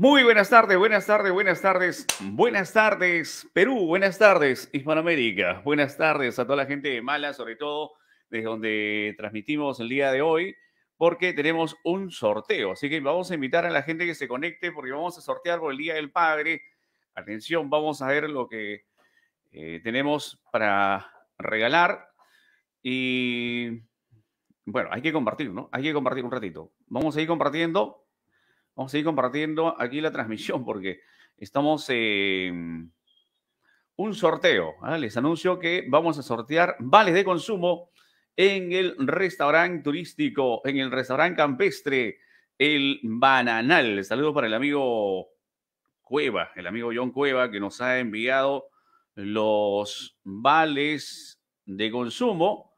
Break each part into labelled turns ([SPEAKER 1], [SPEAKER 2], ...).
[SPEAKER 1] Muy buenas tardes, buenas tardes, buenas tardes, buenas tardes, Perú, buenas tardes, Hispanoamérica, buenas tardes a toda la gente de Mala, sobre todo desde donde transmitimos el día de hoy, porque tenemos un sorteo. Así que vamos a invitar a la gente que se conecte porque vamos a sortear por el Día del Padre. Atención, vamos a ver lo que eh, tenemos para regalar. Y bueno, hay que compartir, ¿no? Hay que compartir un ratito. Vamos a ir compartiendo Vamos a seguir compartiendo aquí la transmisión porque estamos en un sorteo. ¿ah? Les anuncio que vamos a sortear vales de consumo en el restaurante turístico, en el restaurante campestre, el Bananal. saludo para el amigo Cueva, el amigo John Cueva, que nos ha enviado los vales de consumo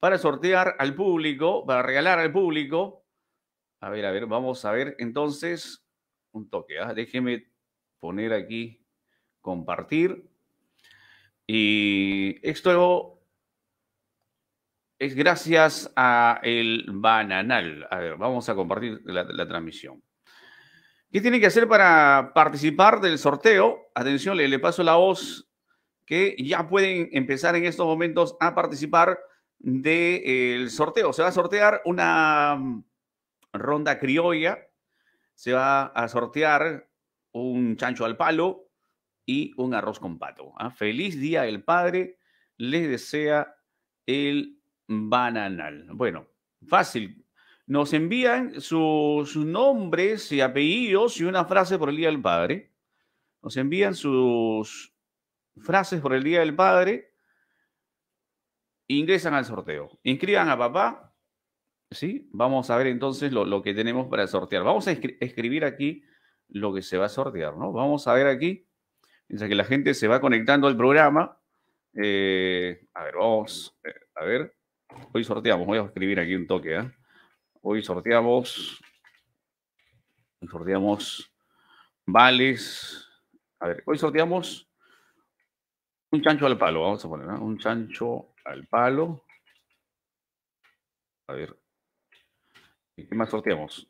[SPEAKER 1] para sortear al público, para regalar al público a ver, a ver, vamos a ver entonces un toque. ¿ah? Déjeme poner aquí compartir. Y esto es gracias a el bananal. A ver, vamos a compartir la, transmisión. ¿Qué tiene que hacer para participar del sorteo? Atención, le, le paso la voz que ya pueden empezar en estos momentos a participar del eh, sorteo. Se va a sortear una ronda criolla. Se va a sortear un chancho al palo y un arroz con pato. ¿ah? Feliz Día del Padre. Les desea el bananal. Bueno, fácil. Nos envían sus nombres y apellidos y una frase por el Día del Padre. Nos envían sus frases por el Día del Padre. Ingresan al sorteo. Inscriban a papá Vamos a ver entonces lo, que tenemos para sortear. Vamos a escribir aquí lo que se va a sortear, ¿no? Vamos a ver aquí, piensa que la gente se va conectando al programa. Eh, a ver, vamos, eh, a ver. Hoy sorteamos, voy a escribir aquí un toque, ¿eh? Hoy sorteamos, hoy sorteamos vales. A ver, hoy sorteamos un chancho al palo, vamos a poner, Un chancho al palo. A ver, qué más sorteamos?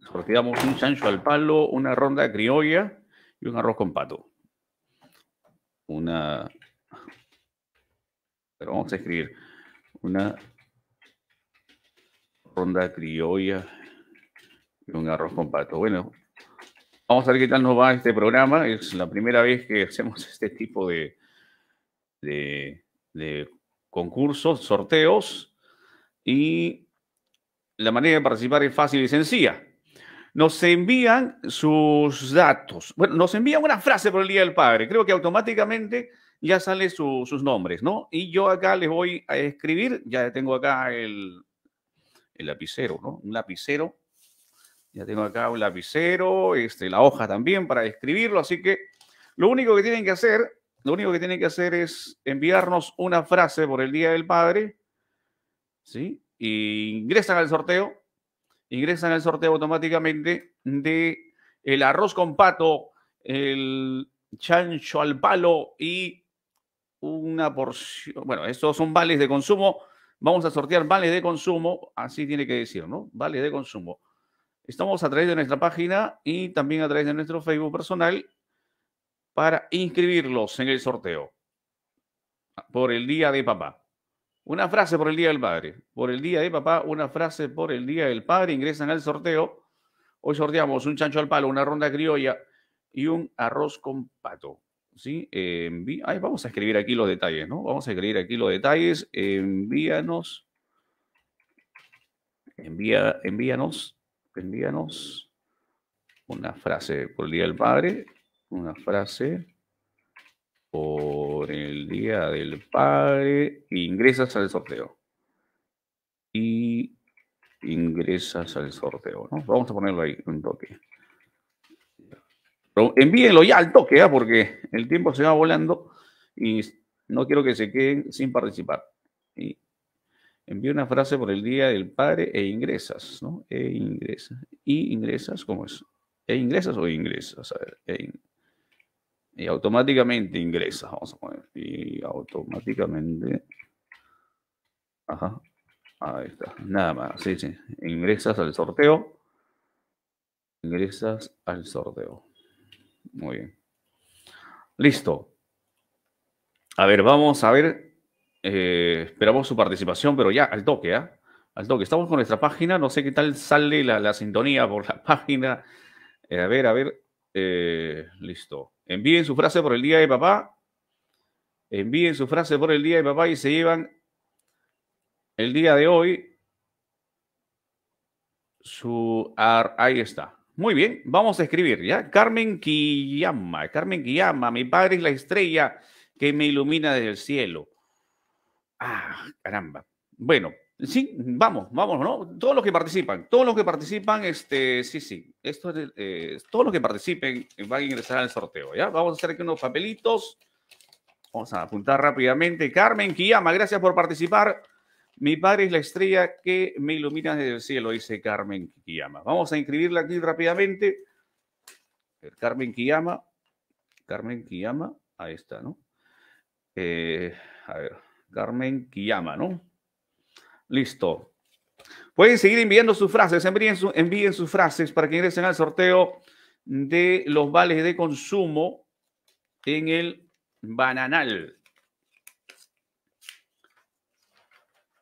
[SPEAKER 1] Sorteamos un chancho al palo, una ronda criolla y un arroz con pato. Una. Pero vamos a escribir. Una ronda criolla y un arroz con pato. Bueno, vamos a ver qué tal nos va este programa. Es la primera vez que hacemos este tipo de, de, de concursos, sorteos. Y la manera de participar es fácil y sencilla. Nos envían sus datos. Bueno, nos envían una frase por el Día del Padre. Creo que automáticamente ya sale sus nombres, ¿no? Y yo acá les voy a escribir. Ya tengo acá el, lapicero, ¿no? Un lapicero. Ya tengo acá un lapicero, este, la hoja también para escribirlo. Así que lo único que tienen que hacer, lo único que tienen que hacer es enviarnos una frase por el Día del Padre, ¿sí? ingresan al sorteo, ingresan al sorteo automáticamente de el arroz con pato, el chancho al palo y una porción, bueno, estos son vales de consumo, vamos a sortear vales de consumo, así tiene que decir, ¿no? Vales de consumo. Estamos a través de nuestra página y también a través de nuestro Facebook personal para inscribirlos en el sorteo por el Día de Papá. Una frase por el Día del Padre. Por el Día de Papá, una frase por el Día del Padre. Ingresan al sorteo. Hoy sorteamos un chancho al palo, una ronda criolla y un arroz con pato. ¿sí? vamos a escribir aquí los detalles, ¿no? Vamos a escribir aquí los detalles. Envíanos. Envía, envíanos. Envíanos una frase por el Día del Padre. Una frase por el Día del Padre, ingresas al sorteo. Y ingresas al sorteo, ¿no? Vamos a ponerlo ahí, un toque. envíenlo ya al toque, ¿ah? porque el tiempo se va volando y no quiero que se queden sin participar. Y una frase por el Día del Padre e ingresas, ¿no? E ingresas. Y ingresas, ¿cómo es? E ingresas o ingresas. A ver, e y automáticamente ingresa, vamos a poner, y automáticamente, ajá, ahí está, nada más, sí, sí, ingresas al sorteo, ingresas al sorteo, muy bien, listo, a ver, vamos a ver, eh, esperamos su participación, pero ya al toque, ¿eh? Al toque, estamos con nuestra página, no sé qué tal sale la, sintonía por la página, eh, a ver, a ver, eh, listo. Envíen su frase por el día de papá. Envíen su frase por el día de papá y se llevan el día de hoy su... ahí está. Muy bien, vamos a escribir, ¿ya? Carmen Quillama, Carmen Quillama, mi padre es la estrella que me ilumina desde el cielo. Ah, caramba. Bueno, Sí, vamos, vamos, ¿no? Todos los que participan, todos los que participan, este, sí, sí, esto es, eh, todos los que participen van a ingresar al sorteo, ¿ya? Vamos a hacer aquí unos papelitos, vamos a apuntar rápidamente. Carmen Kiyama, gracias por participar. Mi padre es la estrella que me ilumina desde el cielo, dice Carmen llama Vamos a inscribirla aquí rápidamente. Carmen Quiyama. Carmen Kiyama, ahí está, ¿no? Eh, a ver, Carmen kiyama ¿no? Listo. Pueden seguir enviando sus frases, envíen, sus frases para que ingresen al sorteo de los vales de consumo en el bananal.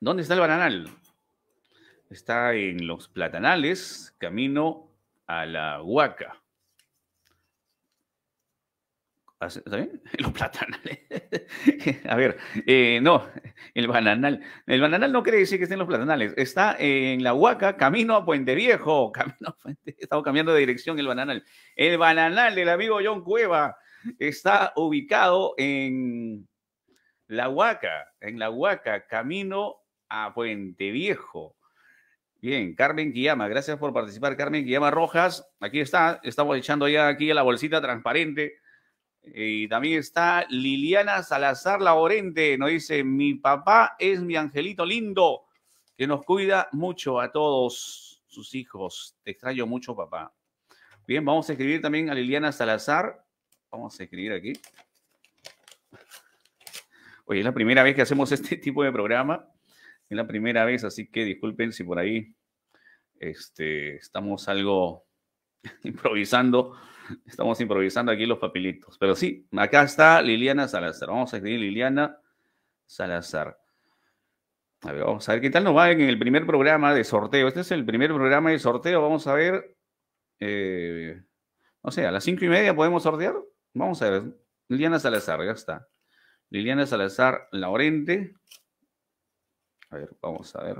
[SPEAKER 1] ¿Dónde está el bananal? Está en los platanales, camino a la huaca. Los platanales. A ver, eh, no, el bananal. El bananal no quiere decir que estén los platanales. Está en la Huaca, camino a Puente Viejo. Camino estamos cambiando de dirección el bananal. El bananal del amigo John Cueva está ubicado en la Huaca, en la Huaca, camino a Puente Viejo. Bien, Carmen Guillama, gracias por participar. Carmen Guillama Rojas, aquí está, estamos echando ya aquí la bolsita transparente eh, y también está Liliana Salazar Laborente, nos dice, mi papá es mi angelito lindo, que nos cuida mucho a todos sus hijos. Te extraño mucho, papá. Bien, vamos a escribir también a Liliana Salazar. Vamos a escribir aquí. Oye, es la primera vez que hacemos este tipo de programa. Es la primera vez, así que disculpen si por ahí este, estamos algo improvisando Estamos improvisando aquí los papilitos. Pero sí, acá está Liliana Salazar. Vamos a escribir Liliana Salazar. A ver, vamos a ver qué tal nos va en el primer programa de sorteo. Este es el primer programa de sorteo. Vamos a ver. Eh, no sé, a las cinco y media podemos sortear. Vamos a ver. Liliana Salazar, ya está. Liliana Salazar Laurente. A ver, vamos a ver.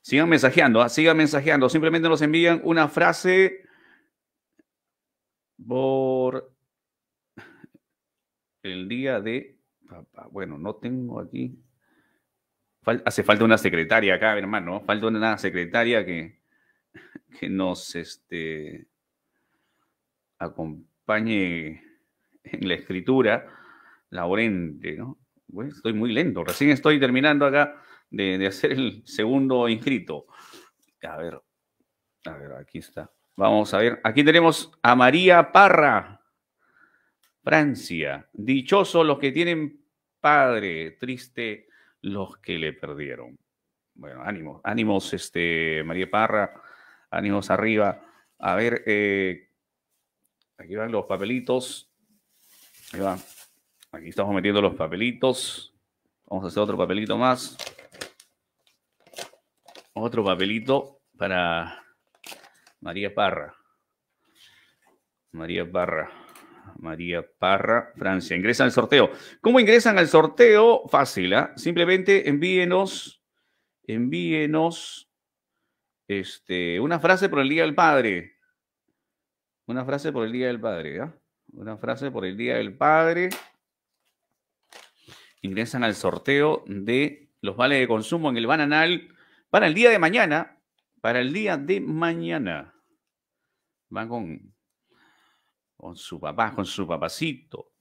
[SPEAKER 1] Sigan mensajeando, ah, sigan mensajeando. Simplemente nos envían una frase por el día de... Bueno, no tengo aquí... Hace falta una secretaria acá, hermano. Falta una secretaria que, que nos este, acompañe en la escritura. Laurente, ¿no? estoy muy lento. Recién estoy terminando acá de, de hacer el segundo inscrito. A ver, a ver, aquí está. Vamos a ver. Aquí tenemos a María Parra, Francia. Dichosos los que tienen padre, triste los que le perdieron. Bueno, ánimos, ánimos, este, María Parra, ánimos arriba. A ver, eh, aquí van los papelitos. Aquí estamos metiendo los papelitos. Vamos a hacer otro papelito más. Otro papelito para María Parra. María Parra. María Parra, Francia. Ingresan al sorteo. ¿Cómo ingresan al sorteo? Fácil, ¿ah? Simplemente envíenos, envíenos este, una frase por el Día del Padre. Una frase por el Día del Padre, ¿ah? Una frase por el Día del Padre. Ingresan al sorteo de los vales de consumo en el bananal para el día de mañana, para el día de mañana. Van con, con su papá, con su papacito.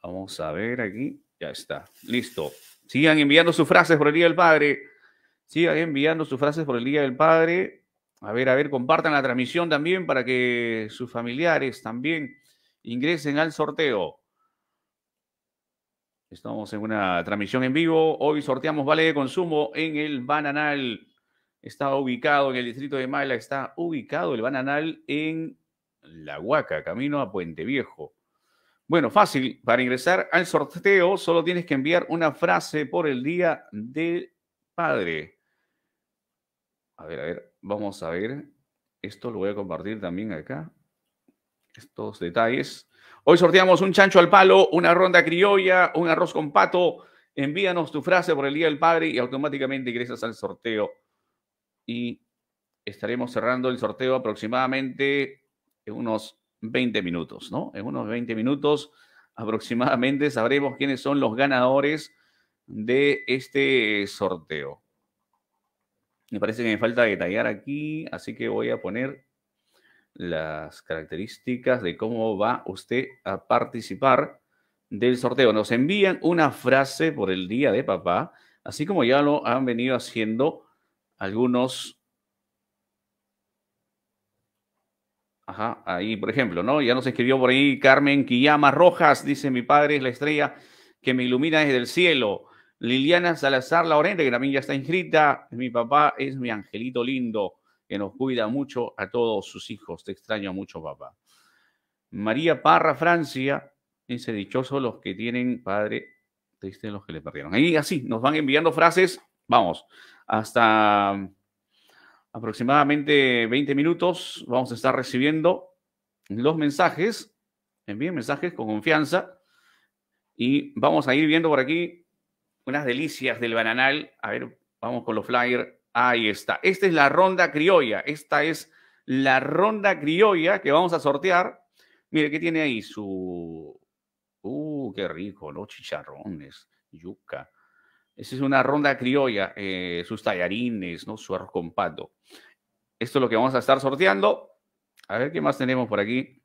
[SPEAKER 1] Vamos a ver aquí. Ya está. Listo. Sigan enviando sus frases por el Día del Padre. Sigan enviando sus frases por el Día del Padre. A ver, a ver, compartan la transmisión también para que sus familiares también ingresen al sorteo. Estamos en una transmisión en vivo. Hoy sorteamos vale de consumo en el bananal está ubicado en el distrito de Mala, está ubicado el bananal en La Huaca, camino a Puente Viejo. Bueno, fácil, para ingresar al sorteo solo tienes que enviar una frase por el día del padre. A ver, a ver, vamos a ver. Esto lo voy a compartir también acá. Estos detalles. Hoy sorteamos un chancho al palo, una ronda criolla, un arroz con pato. Envíanos tu frase por el Día del Padre y automáticamente ingresas al sorteo y estaremos cerrando el sorteo aproximadamente en unos 20 minutos, ¿no? En unos 20 minutos aproximadamente sabremos quiénes son los ganadores de este sorteo. Me parece que me falta detallar aquí, así que voy a poner las características de cómo va usted a participar del sorteo. Nos envían una frase por el día de papá, así como ya lo han venido haciendo algunos. Ajá, ahí, por ejemplo, ¿no? Ya nos escribió por ahí Carmen Quillama Rojas, dice: Mi padre es la estrella que me ilumina desde el cielo. Liliana Salazar Laurente, que también ya está inscrita. Mi papá es mi angelito lindo, que nos cuida mucho a todos sus hijos. Te extraño mucho, papá. María Parra, Francia, dice, dichoso los que tienen padre, triste los que le perdieron. Ahí así, nos van enviando frases. Vamos, hasta mm, aproximadamente 20 minutos vamos a estar recibiendo los mensajes. Envíen mensajes con confianza. Y vamos a ir viendo por aquí unas delicias del bananal. A ver, vamos con los flyers. Ahí está. Esta es la ronda criolla. Esta es la ronda criolla que vamos a sortear. Mire, ¿qué tiene ahí? Su. Uh, qué rico, los chicharrones, yuca. Esa es una ronda criolla, eh, sus tallarines, ¿no? Su arroz con pato. Esto es lo que vamos a estar sorteando. A ver qué más tenemos por aquí.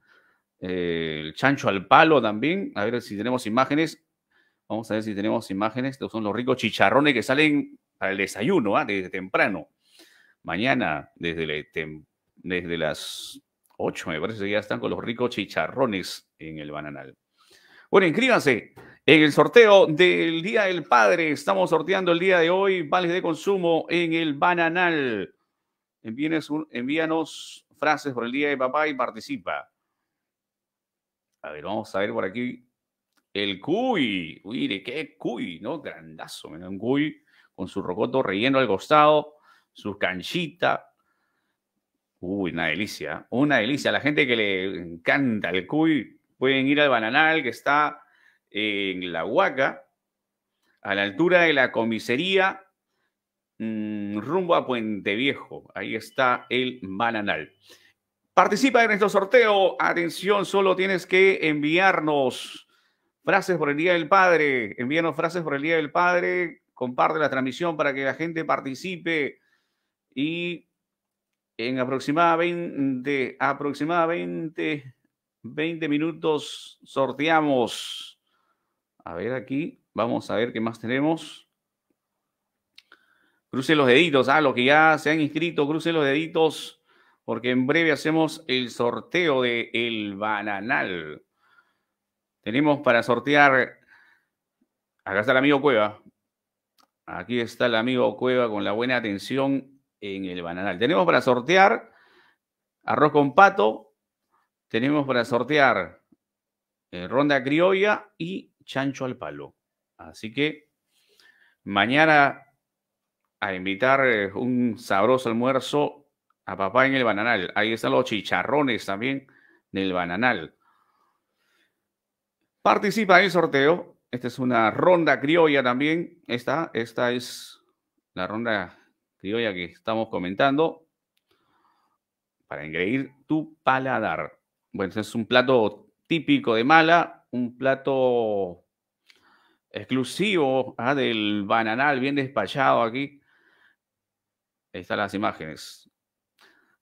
[SPEAKER 1] Eh, el chancho al palo también. A ver si tenemos imágenes. Vamos a ver si tenemos imágenes. Estos son los ricos chicharrones que salen para el desayuno, ¿ah? desde temprano. Mañana, desde, desde las 8, me parece que ya están con los ricos chicharrones en el bananal. Bueno, inscríbanse. En el sorteo del Día del Padre, estamos sorteando el día de hoy vales de consumo en el bananal. envíanos frases por el Día de Papá y participa. A ver, vamos a ver por aquí. El cuy. Uy, ¿de qué cuy? ¿No? Grandazo. un cuy con su rocoto relleno al costado, su canchita. Uy, una delicia. Una delicia. La gente que le encanta el cuy, pueden ir al bananal que está en La Huaca, a la altura de la comisaría mm, rumbo a Puente Viejo. Ahí está el bananal. Participa en nuestro sorteo. Atención, solo tienes que enviarnos frases por el Día del Padre. Envíanos frases por el Día del Padre. Comparte la transmisión para que la gente participe. Y en aproximadamente, aproximadamente 20 minutos sorteamos a ver aquí, vamos a ver qué más tenemos. Cruce los deditos, a ah, los que ya se han inscrito, cruce los deditos, porque en breve hacemos el sorteo de El Bananal. Tenemos para sortear, acá está el amigo Cueva. Aquí está el amigo Cueva con la buena atención en El Bananal. Tenemos para sortear arroz con pato, tenemos para sortear eh, ronda criolla y chancho al palo. Así que mañana a invitar eh, un sabroso almuerzo a papá en el bananal. Ahí están los chicharrones también del bananal. Participa en el sorteo. Esta es una ronda criolla también. Esta, esta es la ronda criolla que estamos comentando para engreír tu paladar. Bueno, este es un plato típico de Mala, un plato exclusivo ah, del bananal, bien despachado aquí. Ahí están las imágenes.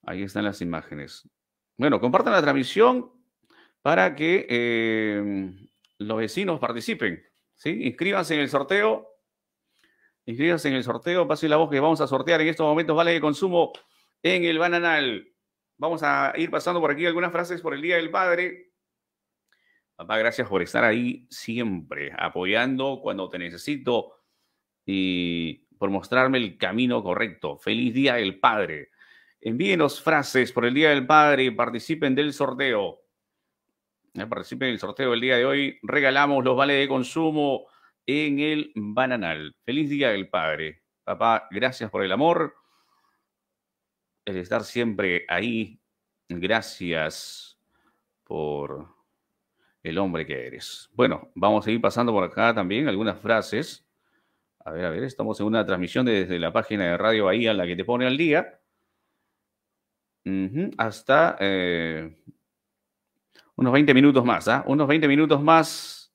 [SPEAKER 1] Ahí están las imágenes. Bueno, compartan la transmisión para que em, los vecinos participen. ¿sí? Inscríbanse en el sorteo. Inscríbanse en el sorteo. Pasen la voz que vamos a sortear en estos momentos Vale de consumo en el bananal. Vamos a ir pasando por aquí algunas frases por el Día del Padre. Papá, gracias por estar ahí siempre, apoyando cuando te necesito y por mostrarme el camino correcto. Feliz Día del Padre. Envíenos frases por el Día del Padre participen del sorteo. Eh, participen del sorteo del día de hoy. Regalamos los vales de consumo en el bananal. Feliz Día del Padre. Papá, gracias por el amor. El estar siempre ahí. Gracias por el hombre que eres. Bueno, vamos a ir pasando por acá también algunas frases. A ver, a ver, estamos en una transmisión desde la página de Radio Bahía, la que te pone al día, hasta eh, unos 20 minutos más, ¿ah? Unos 20 minutos más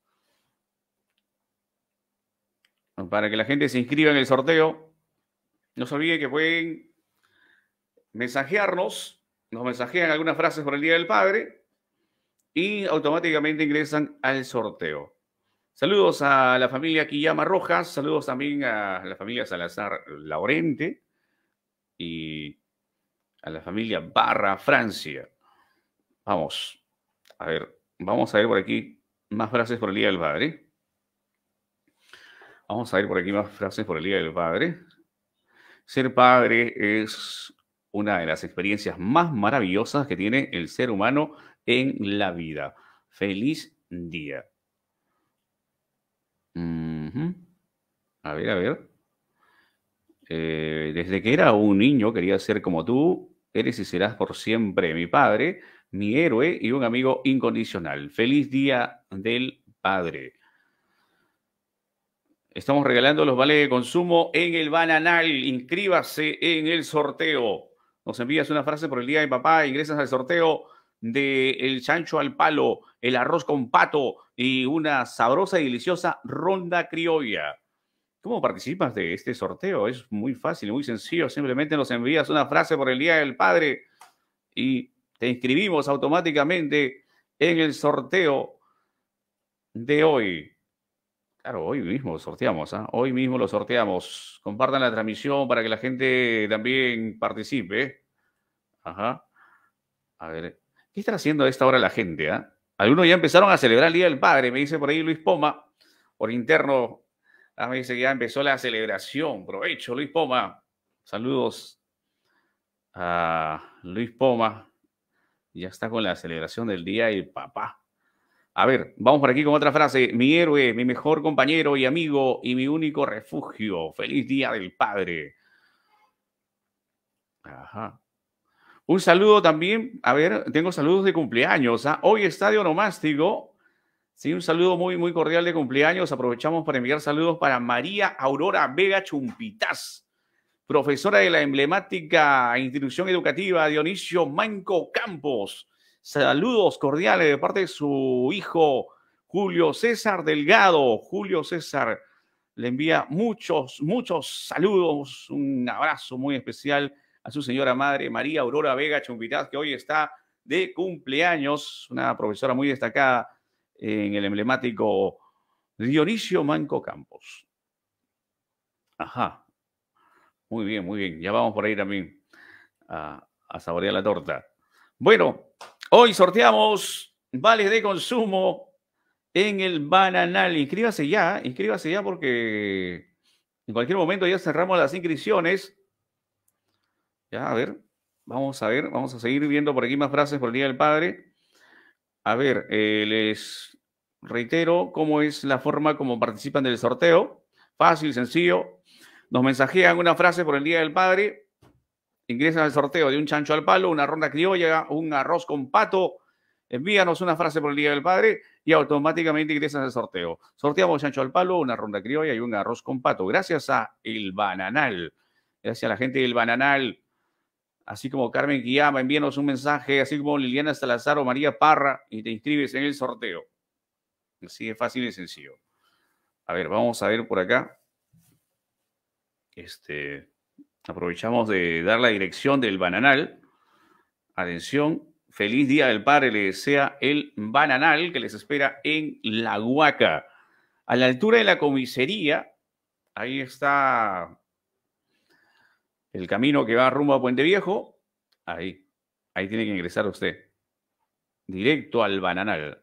[SPEAKER 1] para que la gente se inscriba en el sorteo. No se olvide que pueden mensajearnos, nos mensajean algunas frases por el Día del Padre y automáticamente ingresan al sorteo. Saludos a la familia Quillama Rojas, saludos también a la familia Salazar Laurente y a la familia Barra Francia. Vamos, a ver, vamos a ver por aquí más frases por el Día del Padre. Vamos a ver por aquí más frases por el Día del Padre. Ser padre es una de las experiencias más maravillosas que tiene el ser humano en la vida. Feliz día. A ver, a ver. Eh, desde que era un niño quería ser como tú, eres y serás por siempre mi padre, mi héroe y un amigo incondicional. Feliz día del padre. Estamos regalando los vales de consumo en el bananal. Inscríbase en el sorteo. Nos envías una frase por el día de papá, ingresas al sorteo de el chancho al palo, el arroz con pato y una sabrosa y deliciosa ronda criolla. ¿Cómo participas de este sorteo? Es muy fácil, y muy sencillo. Simplemente nos envías una frase por el Día del Padre y te inscribimos automáticamente en el sorteo de hoy. Claro, hoy mismo lo sorteamos, ¿Ah? hoy mismo lo sorteamos. Compartan la transmisión para que la gente también participe. Ajá. A ver, ¿Qué está haciendo a esta hora la gente? Ah? Algunos ya empezaron a celebrar el Día del Padre, me dice por ahí Luis Poma, por interno. Ah, me dice que ya empezó la celebración. Provecho, Luis Poma. Saludos a Luis Poma. Ya está con la celebración del Día del Papá. A ver, vamos por aquí con otra frase. Mi héroe, mi mejor compañero y amigo y mi único refugio. Feliz Día del Padre. Ajá. Un saludo también, a ver, tengo saludos de cumpleaños. ¿ah? Hoy Estadio Nomástico. Sí, un saludo muy, muy cordial de cumpleaños. Aprovechamos para enviar saludos para María Aurora Vega Chumpitas, profesora de la emblemática institución educativa Dionisio Manco Campos. Saludos cordiales de parte de su hijo Julio César Delgado. Julio César le envía muchos, muchos saludos, un abrazo muy especial a su señora madre María Aurora Vega Chumbitaz, que hoy está de cumpleaños, una profesora muy destacada en el emblemático Dionisio Manco Campos. Ajá. Muy bien, muy bien. Ya vamos por ahí también a, a saborear la torta. Bueno, hoy sorteamos vales de consumo en el Bananal. Inscríbase ya, inscríbase ya porque en cualquier momento ya cerramos las inscripciones ya, a ver, vamos a ver, vamos a seguir viendo por aquí más frases por el Día del Padre. A ver, eh, les reitero cómo es la forma como participan del sorteo. Fácil, sencillo. Nos mensajean una frase por el Día del Padre. Ingresan al sorteo de un chancho al palo, una ronda criolla, un arroz con pato. Envíanos una frase por el Día del Padre y automáticamente ingresas al sorteo. Sorteamos chancho al palo, una ronda criolla y un arroz con pato. Gracias a El Bananal. Gracias a la gente del Bananal así como Carmen Guillama, envíanos un mensaje, así como Liliana Salazar o María Parra, y te inscribes en el sorteo. Así de fácil y sencillo. A ver, vamos a ver por acá. Este, aprovechamos de dar la dirección del bananal. Atención, feliz día del padre, le desea el bananal que les espera en La Huaca. A la altura de la comisaría, ahí está el camino que va rumbo a Puente Viejo, ahí, ahí tiene que ingresar usted. Directo al bananal.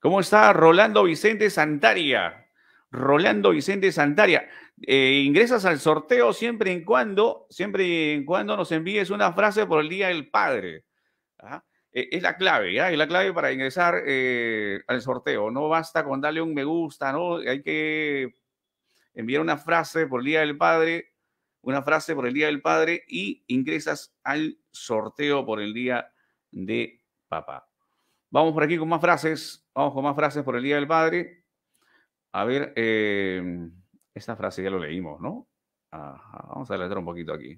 [SPEAKER 1] ¿Cómo está Rolando Vicente Santaria? Rolando Vicente Santaria. Eh, ingresas al sorteo siempre en cuando, siempre en cuando nos envíes una frase por el Día del Padre. ¿ah? E, es la clave, ¿ya? Es la clave para ingresar eh, al sorteo. No basta con darle un me gusta, ¿no? Hay que enviar una frase por el Día del Padre una frase por el Día del Padre y ingresas al sorteo por el Día de Papá. Vamos por aquí con más frases. Vamos con más frases por el Día del Padre. A ver, eh, esta frase ya lo leímos, ¿no? vamos a leer un poquito aquí.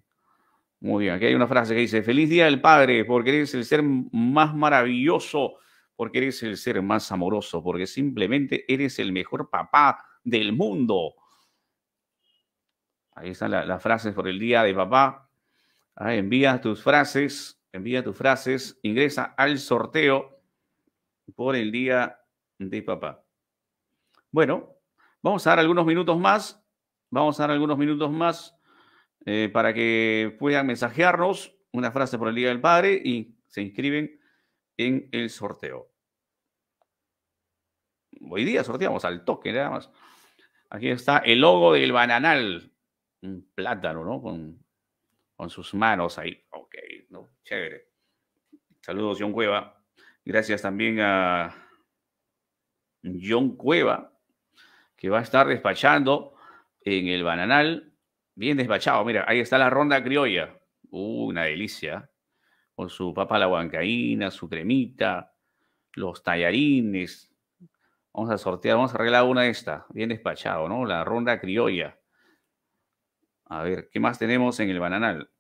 [SPEAKER 1] Muy bien, aquí hay una frase que dice, feliz Día del Padre, porque eres el ser más maravilloso, porque eres el ser más amoroso, porque simplemente eres el mejor papá del mundo. Ahí están las frases por el día de papá. Ah, envía tus frases, envía tus frases, ingresa al sorteo por el día de papá. Bueno, vamos a dar algunos minutos más, vamos a dar algunos minutos más eh, para que puedan mensajearnos una frase por el día del padre y se inscriben en el sorteo. Hoy día sorteamos al toque nada más. Aquí está el logo del bananal un plátano, ¿no? Con, con sus manos ahí. Ok, ¿no? Chévere. Saludos, John Cueva. Gracias también a John Cueva, que va a estar despachando en el bananal. Bien despachado, mira, ahí está la ronda criolla. Uh, una delicia. Con su papa la huancaína, su cremita, los tallarines. Vamos a sortear, vamos a arreglar una de estas. Bien despachado, ¿no? La ronda criolla. A ver, ¿qué más tenemos en el bananal?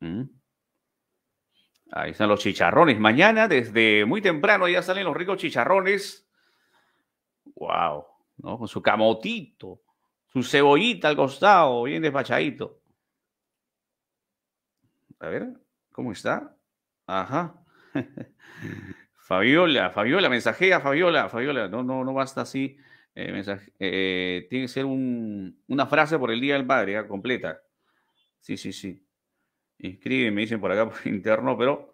[SPEAKER 1] ¿Mm? Ahí están los chicharrones. Mañana, desde muy temprano, ya salen los ricos chicharrones. ¡Wow! ¿no? Con su camotito, su cebollita al costado, bien despachadito. A ver, ¿cómo está? Ajá. Fabiola, Fabiola, mensajea, Fabiola, Fabiola, no, no, no basta así. Eh, eh, tiene que ser una frase por el Día del Padre, completa. Sí, sí, sí. Inscribe, me dicen por acá por interno, pero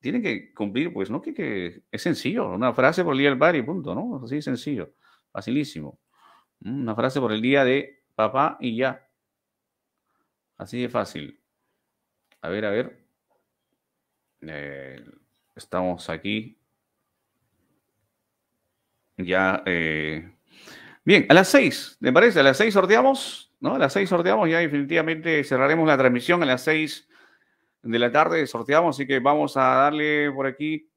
[SPEAKER 1] tienen que cumplir, pues, ¿no? Que, es sencillo, una frase por el Día del Padre punto, ¿no? Así sencillo, facilísimo. Mm, una frase por el Día de Papá y ya. Así de fácil. A ver, a ver. Eh, estamos aquí. Ya eh, Bien, a las seis, ¿me parece? A las seis sorteamos, ¿no? A las seis sorteamos, ya definitivamente cerraremos la transmisión a las seis de la tarde, sorteamos, así que vamos a darle por aquí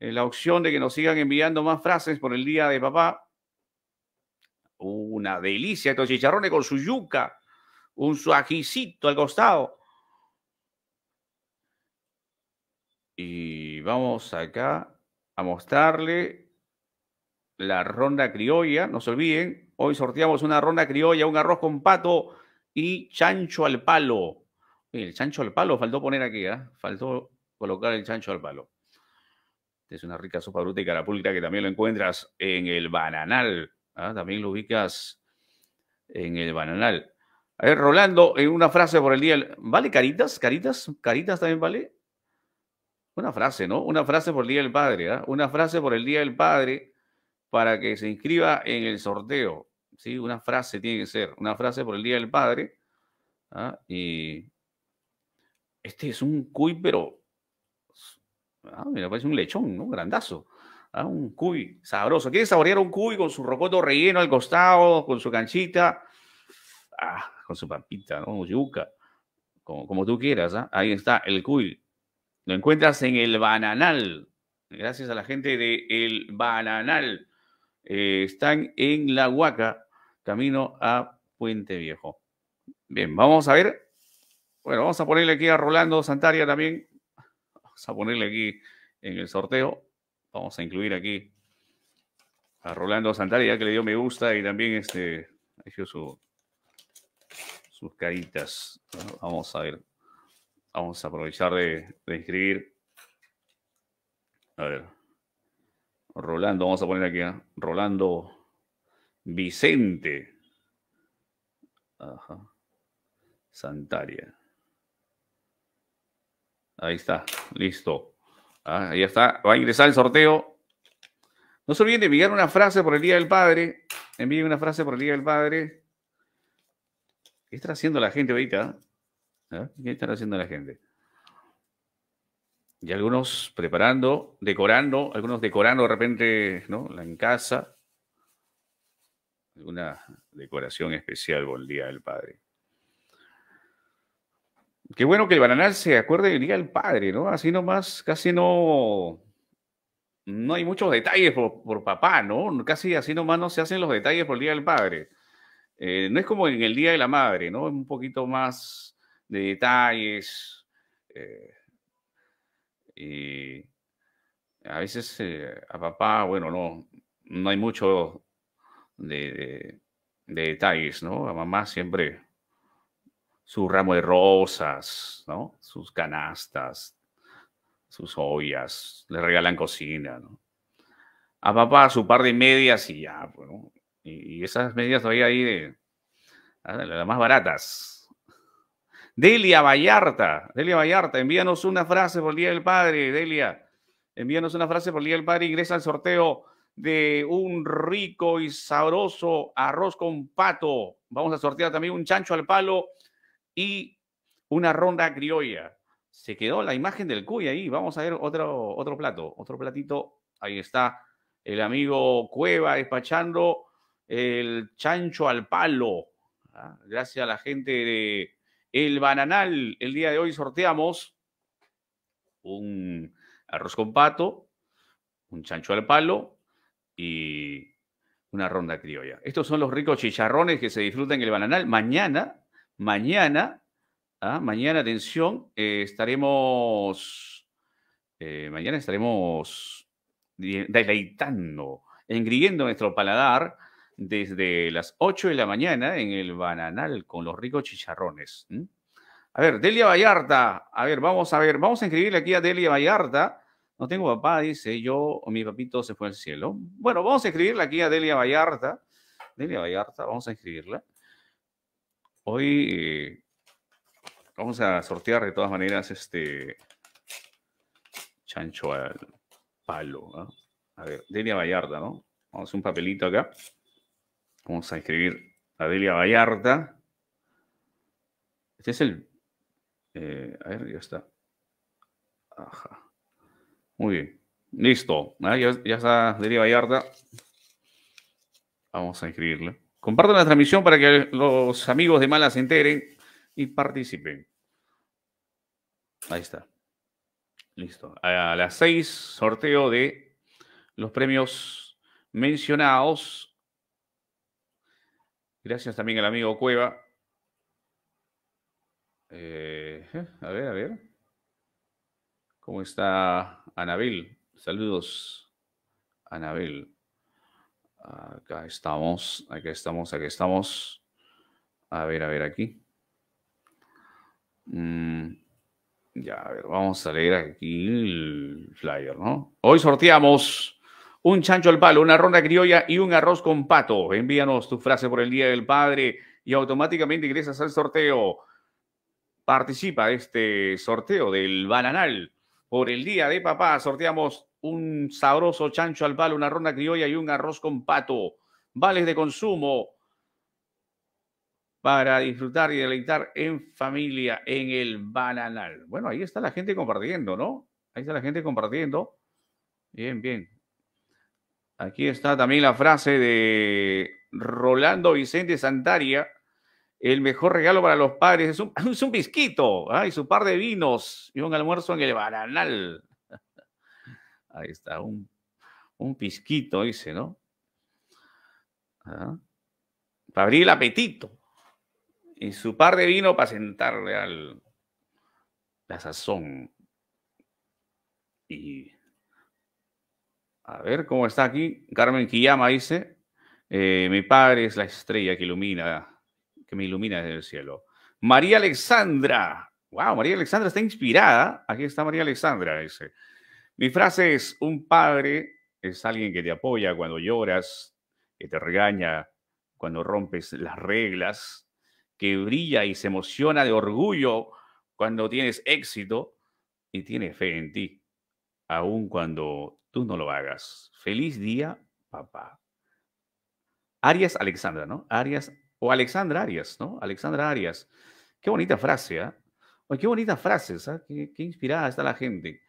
[SPEAKER 1] eh, la opción de que nos sigan enviando más frases por el día de papá. Una delicia estos chicharrones con su yuca, un suajicito al costado. Y vamos acá a mostrarle la ronda criolla. No se olviden, hoy sorteamos una ronda criolla, un arroz con pato y chancho al palo. El chancho al palo faltó poner aquí, ¿ah? faltó colocar el chancho al palo. Es una rica sopa bruta y carapulta que también lo encuentras en el bananal. ¿ah? También lo ubicas en el bananal. A ver, Rolando, en una frase por el día. ¿Vale caritas? ¿Caritas? ¿Caritas también vale? Una frase, ¿no? Una frase por el Día del Padre, ¿ah? Una frase por el Día del Padre para que se inscriba en el sorteo. ¿sí? Una frase tiene que ser, una frase por el Día del Padre. ¿ah? Y este es un cuy, pero ah, me parece un lechón, un Grandazo. ¿ah? un cuy sabroso. ¿Quieres saborear un cuy con su rocoto relleno al costado, con su canchita? con su papita, ¿no? Yuca. Como, tú quieras, Ahí está, el cuy. Lo encuentras en el bananal. Gracias a la gente de El Bananal. Eh, están en La Huaca, camino a Puente Viejo. Bien, vamos a ver. Bueno, vamos a ponerle aquí a Rolando Santaria también. Vamos a ponerle aquí en el sorteo. Vamos a incluir aquí a Rolando Santaria, que le dio me gusta y también este, hecho sus caritas. Vamos a ver. Vamos a aprovechar de inscribir. A ver. Rolando, vamos a poner aquí a ¿eh? Rolando Vicente. Ajá. Santaria. Ahí está, listo. Ah, ahí está, va a ingresar el sorteo. No se olviden de enviar una frase por el Día del Padre. Envíen una frase por el Día del Padre. ¿Qué está haciendo la gente ahorita? ¿Eh? ¿Qué está haciendo la gente? Y algunos preparando, decorando, algunos decorando de repente, ¿no? en casa. Una decoración especial por el Día del Padre. Qué bueno que el bananal se acuerde del Día del Padre, ¿no? Así nomás, casi no. No hay muchos detalles por, papá, ¿no? Casi así nomás no se hacen los detalles por el Día del Padre. Eh, no es como en el Día de la Madre, ¿no? Un poquito más de detalles. Eh, y a veces eh, a papá, bueno, no, no hay mucho de, detalles, ¿no? A mamá siempre su ramo de rosas, ¿no? Sus canastas, sus ollas, le regalan cocina, ¿no? A papá su par de medias y ya, bueno, pues, y, esas medias todavía ahí de, ah, las más baratas, Delia Vallarta, Delia Vallarta, envíanos una frase por el Día del Padre, Delia. Envíanos una frase por el Día del Padre, ingresa al sorteo de un rico y sabroso arroz con pato. Vamos a sortear también un chancho al palo y una ronda criolla. Se quedó la imagen del cuy ahí. Vamos a ver otro, otro plato, otro platito. Ahí está el amigo Cueva despachando el chancho al palo. Ah, gracias a la gente de el bananal. El día de hoy sorteamos un arroz con pato, un chancho al palo y una ronda criolla. Estos son los ricos chicharrones que se disfrutan en el bananal. Mañana, mañana, ¿ah? mañana, atención, eh, estaremos, eh, mañana estaremos deleitando, engriendo nuestro paladar desde las 8 de la mañana en el Bananal con los ricos chicharrones. A ver, Delia Vallarta. A ver, vamos a ver, vamos a escribirle aquí a Delia Vallarta. No tengo papá, dice yo, mi papito se fue al cielo. Bueno, vamos a escribirle aquí a Delia Vallarta. Delia Vallarta, vamos a escribirla. Hoy vamos a sortear de todas maneras este chancho al palo. A ver, Delia Vallarta, ¿no? Vamos a hacer un papelito acá. Vamos a escribir Delia Vallarta. Este es el. Eh, a ver, ya está. Ajá. Muy bien. Listo. Ah, ya, está Adelia Vallarta. Vamos a escribirle. Comparto la transmisión para que los amigos de Malas se enteren y participen. Ahí está. Listo. A las seis, sorteo de los premios mencionados Gracias también al amigo Cueva. Eh, a ver, a ver. ¿Cómo está Anabel? Saludos, Anabel. Acá estamos, acá estamos, acá estamos. A ver, a ver aquí. Mm, ya, a ver, vamos a leer aquí el flyer, ¿no? Hoy sorteamos un chancho al palo, una ronda criolla y un arroz con pato. Envíanos tu frase por el Día del Padre y automáticamente ingresas al sorteo. Participa de este sorteo del bananal. Por el Día de Papá sorteamos un sabroso chancho al palo, una ronda criolla y un arroz con pato. Vales de consumo para disfrutar y deleitar en familia en el bananal. Bueno, ahí está la gente compartiendo, ¿no? Ahí está la gente compartiendo. Bien, bien. Aquí está también la frase de Rolando Vicente Santaria. El mejor regalo para los padres es un, es y su par de vinos y un almuerzo en el bananal. Ahí está, un, pisquito, dice, ¿no? Ah. Para abrir el apetito. Y su par de vino para sentarle al, la sazón. Y a ver cómo está aquí. Carmen Quillama dice: eh, Mi padre es la estrella que ilumina, que me ilumina desde el cielo. María Alexandra. Wow, María Alexandra está inspirada. Aquí está María Alexandra, dice. Mi frase es: Un padre es alguien que te apoya cuando lloras, que te regaña cuando rompes las reglas, que brilla y se emociona de orgullo cuando tienes éxito y tiene fe en ti, aun cuando Tú no lo hagas. Feliz día, papá. Arias Alexandra, ¿no? Arias o Alexandra Arias, ¿no? Alexandra Arias. Qué bonita frase, ¿eh? Qué bonita frase, ¿sabes? ¿ah? Qué, inspirada está la gente.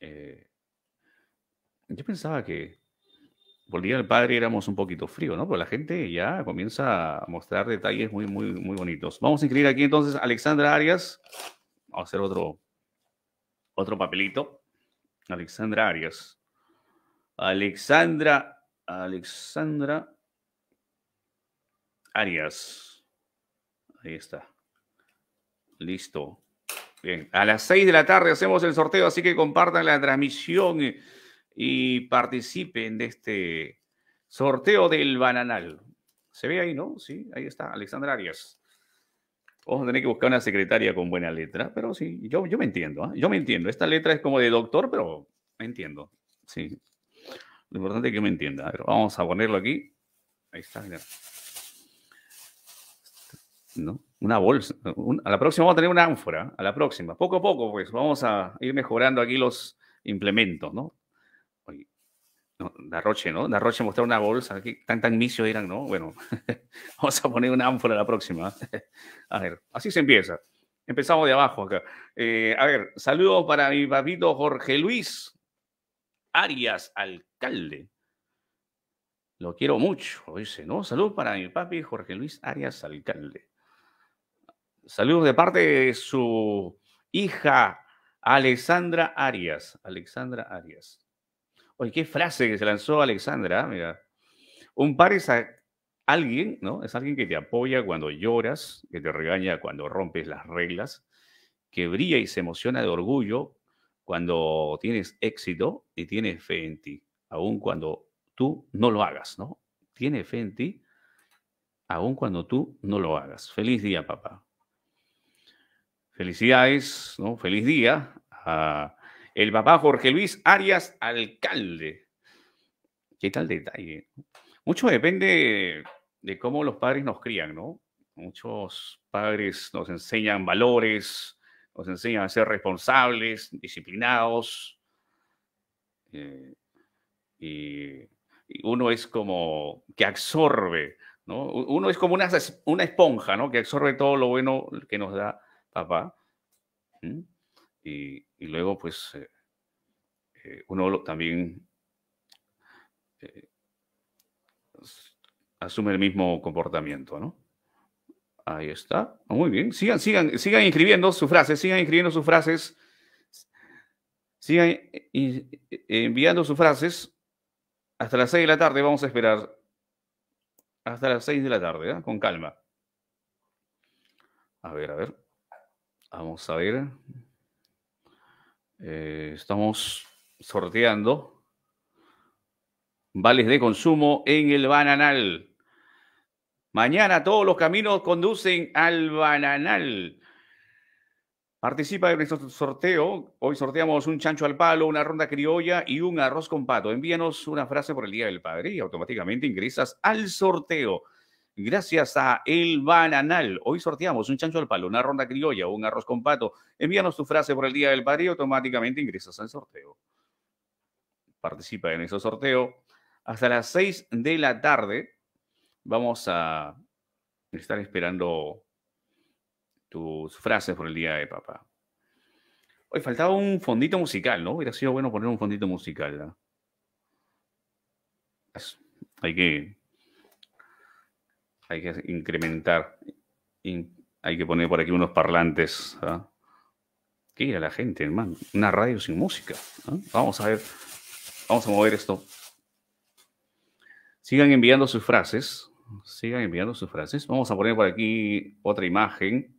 [SPEAKER 1] Eh, yo pensaba que por el Día del Padre éramos un poquito frío, ¿no? Pero la gente ya comienza a mostrar detalles muy, muy, muy bonitos. Vamos a inscribir aquí entonces a Alexandra Arias. Vamos a hacer otro, otro papelito. Alexandra Arias. Alexandra, Alexandra Arias. Ahí está. Listo. Bien, a las seis de la tarde hacemos el sorteo, así que compartan la transmisión y participen de este sorteo del bananal. Se ve ahí, ¿no? Sí, ahí está, Alexandra Arias. Vamos a tener que buscar una secretaria con buena letra, pero sí, yo, yo me entiendo, ¿ah? yo me entiendo. Esta letra es como de doctor, pero me entiendo. Sí. Lo importante es que me entienda. A vamos a ponerlo aquí. Ahí está, mira. Una bolsa. a la próxima vamos a tener una ánfora. A la próxima. Poco a poco, pues vamos a ir mejorando aquí los implementos, ¿no? no, Darroche, ¿no? Darroche mostró una bolsa, que tan tan misio eran, ¿no? Bueno, vamos a poner una ánfora la próxima. a ver, así se empieza. Empezamos de abajo acá. Eh, a ver, saludos para mi papito Jorge Luis Arias, alcalde. Lo quiero mucho, dice, ¿no? Saludos para mi papi Jorge Luis Arias, alcalde. Saludos de parte de su hija Alexandra Arias. Alexandra Arias. Oye, qué frase que se lanzó Alexandra, ah, mira. Un par es alguien, ¿no? Es alguien que te apoya cuando lloras, que te regaña cuando rompes las reglas, que brilla y se emociona de orgullo cuando tienes éxito y tienes fe en ti, aun cuando tú no lo hagas, ¿no? Tiene fe en ti, aun cuando tú no lo hagas. Feliz día, papá. Felicidades, ¿no? Feliz día a el papá Jorge Luis Arias, alcalde. ¿Qué tal detalle? Mucho depende de cómo los padres nos crían, ¿no? Muchos padres nos enseñan valores, nos enseñan a ser responsables, disciplinados. Eh, y, uno es como que absorbe, ¿no? Uno es como una, una esponja, ¿no? Que absorbe todo lo bueno que nos da papá y, luego pues eh, eh, uno también eh, asume el mismo comportamiento, ¿no? Ahí está. Muy bien. Sigan, sigan, sigan inscribiendo sus frases, sigan escribiendo sus frases. Sigan enviando sus frases. Hasta las seis de la tarde vamos a esperar. Hasta las seis de la tarde, ¿ah? con calma. A ver, a ver. Vamos a ver. Eh, estamos sorteando vales de consumo en el bananal. Mañana todos los caminos conducen al bananal. Participa en nuestro sorteo. Hoy sorteamos un chancho al palo, una ronda criolla y un arroz con pato. Envíanos una frase por el Día del Padre y automáticamente ingresas al sorteo gracias a El Bananal. Hoy sorteamos un chancho al palo, una ronda criolla o un arroz con pato. Envíanos tu frase por el día del padre y automáticamente ingresas al sorteo. Participa en ese sorteo. Hasta las 6 de la tarde vamos a estar esperando tus frases por el día de papá. Hoy faltaba un fondito musical, ¿no? Hubiera sido bueno poner un fondito musical. Hay que hay que incrementar. hay que poner por aquí unos parlantes. ¿ah? ¿Qué irá la gente, hermano? Una radio sin música. ¿ah? Vamos a ver. Vamos a mover esto. Sigan enviando sus frases. Sigan enviando sus frases. Vamos a poner por aquí otra imagen.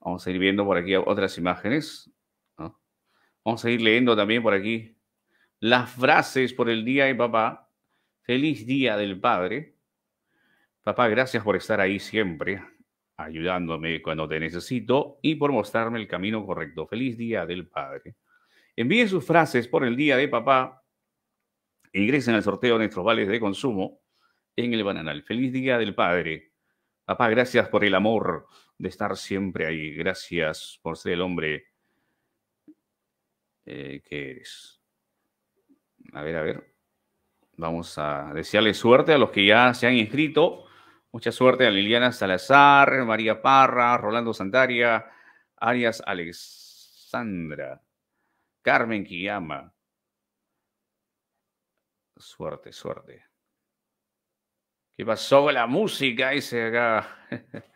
[SPEAKER 1] Vamos a ir viendo por aquí otras imágenes. ¿ah? Vamos a ir leyendo también por aquí las frases por el día de papá. Feliz día del padre. Papá, gracias por estar ahí siempre, ayudándome cuando te necesito y por mostrarme el camino correcto. Feliz Día del Padre. Envíen sus frases por el Día de Papá. ingresen al sorteo de nuestros vales de consumo en el bananal. Feliz Día del Padre. Papá, gracias por el amor de estar siempre ahí. Gracias por ser el hombre eh, que eres. A ver, a ver. Vamos a desearle suerte a los que ya se han inscrito Mucha suerte a Liliana Salazar, María Parra, Rolando Santaria, Arias Alexandra, Carmen Quillama. Suerte, suerte. ¿Qué pasó con la música? acá.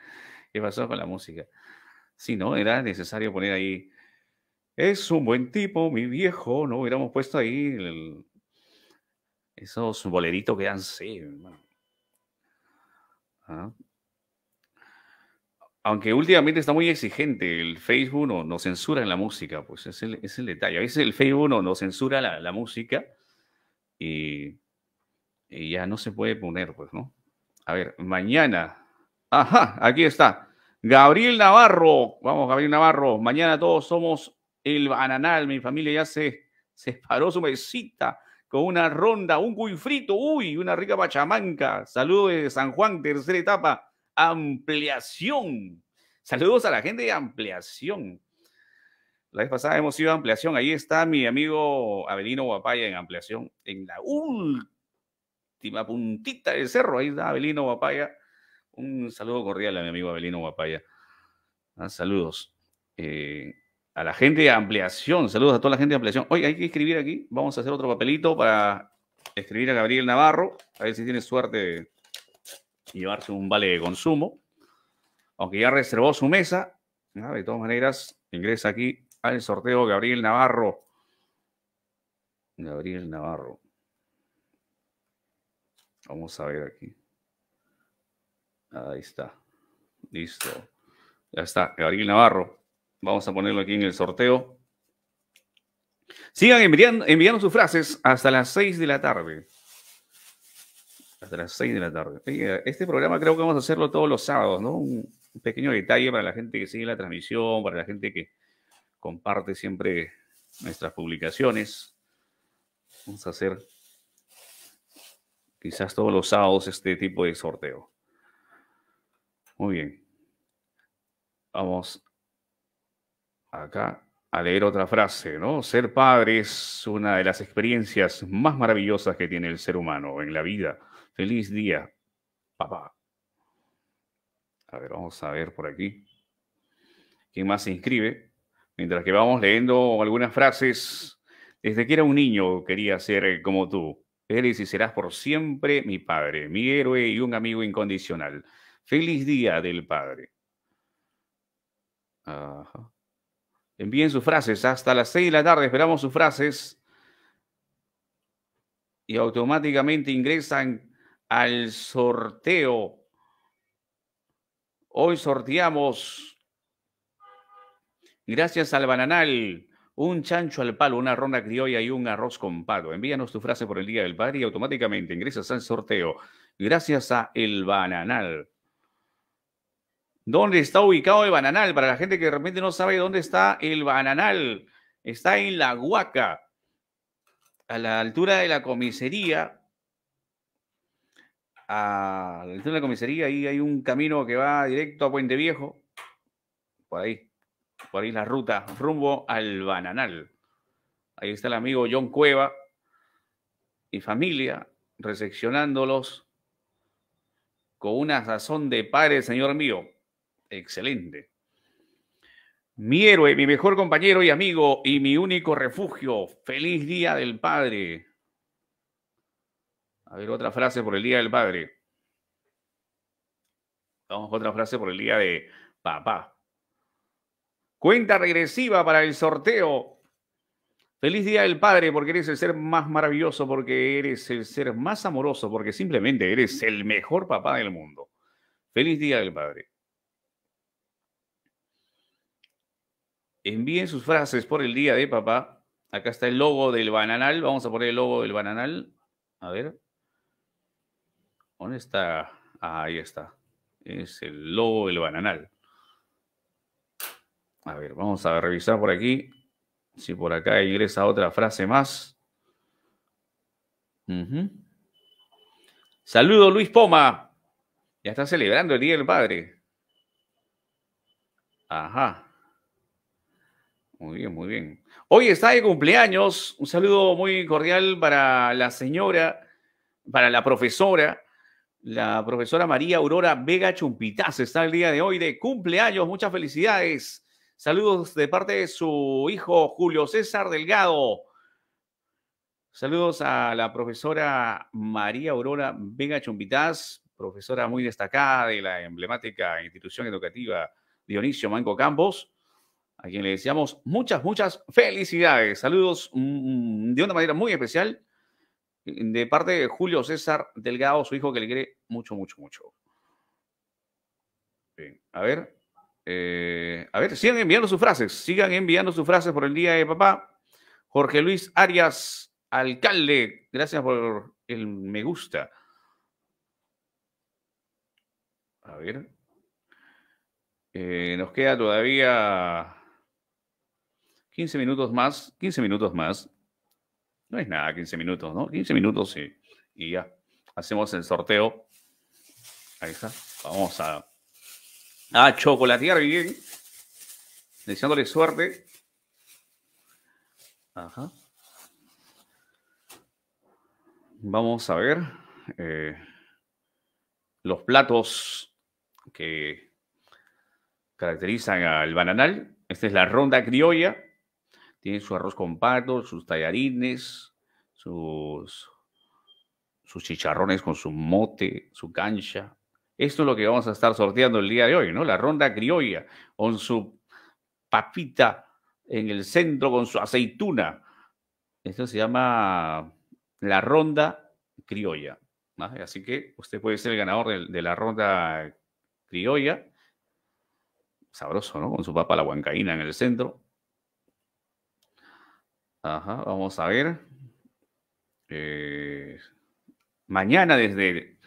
[SPEAKER 1] ¿Qué pasó con la música? Sí, no, era necesario poner ahí. Es un buen tipo, mi viejo. No hubiéramos puesto ahí esos boleritos que dan sí, hermano. Aunque últimamente está muy exigente, el Facebook no, no censura la música, pues es el, detalle. A veces el Facebook no, censura la, música y, ya no se puede poner, pues, ¿no? A ver, mañana. Ajá, aquí está. Gabriel Navarro. Vamos, Gabriel Navarro. Mañana todos somos el bananal. Mi familia ya se, se paró su mesita con una ronda, un cuy frito, uy, una rica pachamanca. Saludos de San Juan, tercera etapa, ampliación. Saludos a la gente de ampliación. La vez pasada hemos ido a ampliación. Ahí está mi amigo Avelino Guapaya en ampliación, en la última puntita del cerro. Ahí está Avelino Guapaya. Un saludo cordial a mi amigo Avelino Guapaya. Ah, saludos. Eh, a la gente de ampliación. Saludos a toda la gente de ampliación. Hoy hay que escribir aquí. Vamos a hacer otro papelito para escribir a Gabriel Navarro. A ver si tiene suerte de llevarse un vale de consumo. Aunque ya reservó su mesa. Ah, de todas maneras, ingresa aquí al sorteo Gabriel Navarro. Gabriel Navarro. Vamos a ver aquí. Ahí está. Listo. Ya está. Gabriel Navarro Vamos a ponerlo aquí en el sorteo. Sigan enviando, sus frases hasta las seis de la tarde. Hasta las seis de la tarde. Este programa creo que vamos a hacerlo todos los sábados, ¿no? Un pequeño detalle para la gente que sigue la transmisión, para la gente que comparte siempre nuestras publicaciones. Vamos a hacer quizás todos los sábados este tipo de sorteo. Muy bien. Vamos acá a leer otra frase, ¿no? Ser padre es una de las experiencias más maravillosas que tiene el ser humano en la vida. Feliz día, papá. A ver, vamos a ver por aquí. ¿Quién más se inscribe? Mientras que vamos leyendo algunas frases. Desde que era un niño quería ser como tú. Él y serás por siempre mi padre, mi héroe y un amigo incondicional. Feliz día del padre. Ajá. Envíen sus frases hasta las 6 de la tarde. Esperamos sus frases. Y automáticamente ingresan al sorteo. Hoy sorteamos, gracias al bananal, un chancho al palo, una ronda criolla y un arroz con palo. Envíanos tu frase por el Día del Padre y automáticamente ingresas al sorteo. Gracias a El Bananal dónde está ubicado el bananal. Para la gente que de repente no sabe dónde está el bananal, está en la Huaca, a la altura de la comisaría. A la altura de la comisaría, ahí hay un camino que va directo a Puente Viejo. Por ahí, por ahí la ruta, rumbo al bananal. Ahí está el amigo John Cueva y familia recepcionándolos. con una sazón de padre, señor mío excelente. Mi héroe, mi mejor compañero y amigo y mi único refugio. Feliz Día del Padre. A ver, otra frase por el Día del Padre. Vamos con otra frase por el Día de Papá. Cuenta regresiva para el sorteo. Feliz Día del Padre porque eres el ser más maravilloso, porque eres el ser más amoroso, porque simplemente eres el mejor papá del mundo. Feliz Día del Padre. Envíen sus frases por el día de papá. Acá está el logo del bananal. Vamos a poner el logo del bananal. A ver. ¿Dónde está? Ah, ahí está. Es el logo del bananal. A ver, vamos a revisar por aquí. Si por acá ingresa otra frase más. Saludo Luis Poma. Ya está celebrando el Día del Padre. Ajá. Muy bien, muy bien. Hoy está de cumpleaños. Un saludo muy cordial para la señora, para la profesora, la profesora María Aurora Vega Chumpitaz. Está el día de hoy de cumpleaños. Muchas felicidades. Saludos de parte de su hijo Julio César Delgado. Saludos a la profesora María Aurora Vega Chumpitaz, profesora muy destacada de la emblemática institución educativa Dionisio Manco Campos a quien le deseamos muchas, muchas felicidades. Saludos mm, mm, de una manera muy especial eh, de parte de Julio César Delgado, su hijo que le quiere mucho, mucho, mucho. a ver, eh, a ver, sigan enviando sus frases, sigan enviando sus frases por el día de papá. Jorge Luis Arias, alcalde, gracias por el me gusta. A ver, eh, nos queda todavía 15 minutos más, 15 minutos más. No es nada, 15 minutos, ¿no? 15 minutos y, ya. Hacemos el sorteo. Ahí está. Vamos a, a chocolatear bien. Deseándole suerte. Ajá. Vamos a ver eh, los platos que caracterizan al bananal. Esta es la ronda criolla. Tiene su arroz con pardo, sus tallarines, sus, chicharrones con su mote, su cancha. Esto es lo que vamos a estar sorteando el día de hoy, ¿no? La ronda criolla con su papita en el centro, con su aceituna. Esto se llama la ronda criolla. Así que usted puede ser el ganador de, la ronda criolla. Sabroso, ¿no? Con su papa la huancaína en el centro. Ajá, vamos a ver. Eh, mañana desde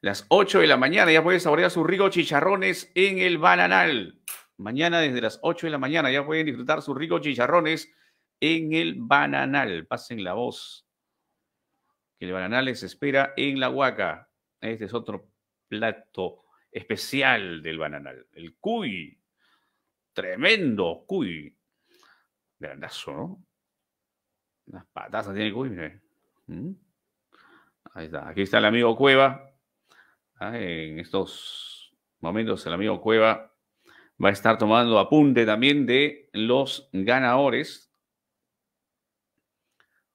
[SPEAKER 1] las 8 de la mañana ya pueden saborear sus ricos chicharrones en el bananal. Mañana desde las 8 de la mañana ya pueden disfrutar sus ricos chicharrones en el bananal. Pasen la voz. Que el bananal les espera en la huaca. Este es otro plato especial del bananal. El cuy. Tremendo cuy. Grandazo, ¿no? Las patas tiene que mm. Ahí está. Aquí está el amigo Cueva. Ah, en estos momentos el amigo Cueva va a estar tomando apunte también de los ganadores.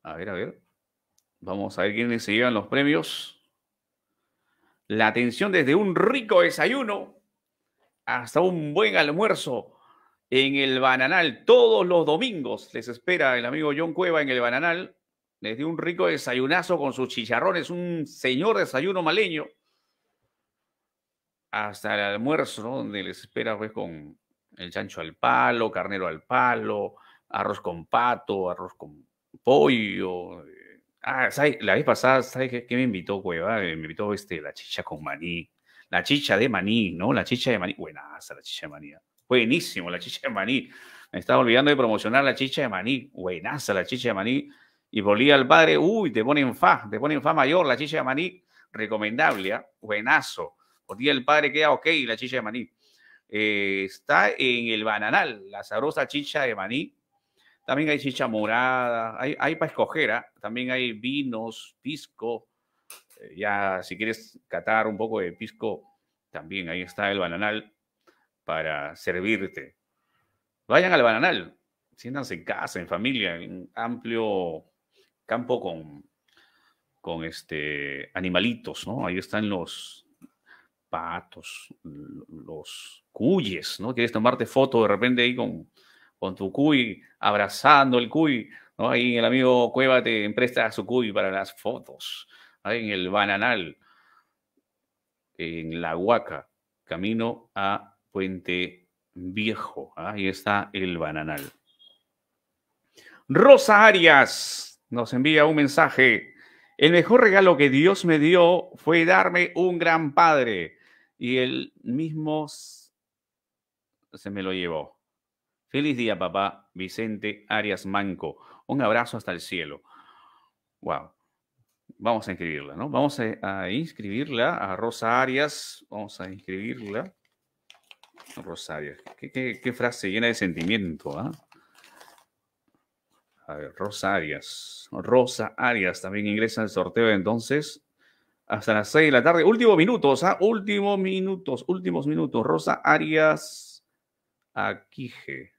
[SPEAKER 1] A ver, a ver. Vamos a ver quiénes se llevan los premios. La atención desde un rico desayuno hasta un buen almuerzo en el Bananal. Todos los domingos les espera el amigo John Cueva en el Bananal. Les dio un rico desayunazo con sus chicharrones, un señor desayuno maleño. Hasta el almuerzo, Donde les espera pues con el chancho al palo, carnero al palo, arroz con pato, arroz con pollo. Ah, la vez pasada, ¿sabes qué, me invitó Cueva? Me invitó este, la chicha con maní. La chicha de maní, ¿no? La chicha de maní. hasta la chicha de maní. ¿eh? Buenísimo, la chicha de maní. Me estaba olvidando de promocionar la chicha de maní. Buenaza la chicha de maní. Y volía al padre, uy, te ponen fa, te ponen fa mayor, la chicha de maní. Recomendable, ¿ah? buenazo. buenazo. día el padre, queda ok, la chicha de maní. Eh, está en el bananal, la sabrosa chicha de maní. También hay chicha morada, hay, para escoger, ¿ah? también hay vinos, pisco. Eh, ya, si quieres catar un poco de pisco, también ahí está el bananal para servirte. Vayan al bananal, siéntanse en casa, en familia, en un amplio campo con, con este, animalitos, ¿no? Ahí están los patos, los cuyes, ¿no? Quieres tomarte foto de repente ahí con, con tu cuy, abrazando el cuy, ¿no? Ahí el amigo Cueva te empresta su cuy para las fotos, ahí en el bananal, en la huaca, camino a Puente Viejo. ¿ah? Ahí está el bananal. Rosa Arias nos envía un mensaje. El mejor regalo que Dios me dio fue darme un gran padre. Y él mismo se me lo llevó. Feliz día, papá Vicente Arias Manco. Un abrazo hasta el cielo. Wow. Vamos a inscribirla, ¿no? Vamos a, a inscribirla a Rosa Arias. Vamos a inscribirla. Rosarias. Qué, frase llena de sentimiento, ¿ah? A ver, Rosa Arias. Rosa Arias también ingresa al sorteo entonces. Hasta las 6 de la tarde. Último minutos, ¿ah? Últimos minutos, últimos minutos. Rosa Arias G.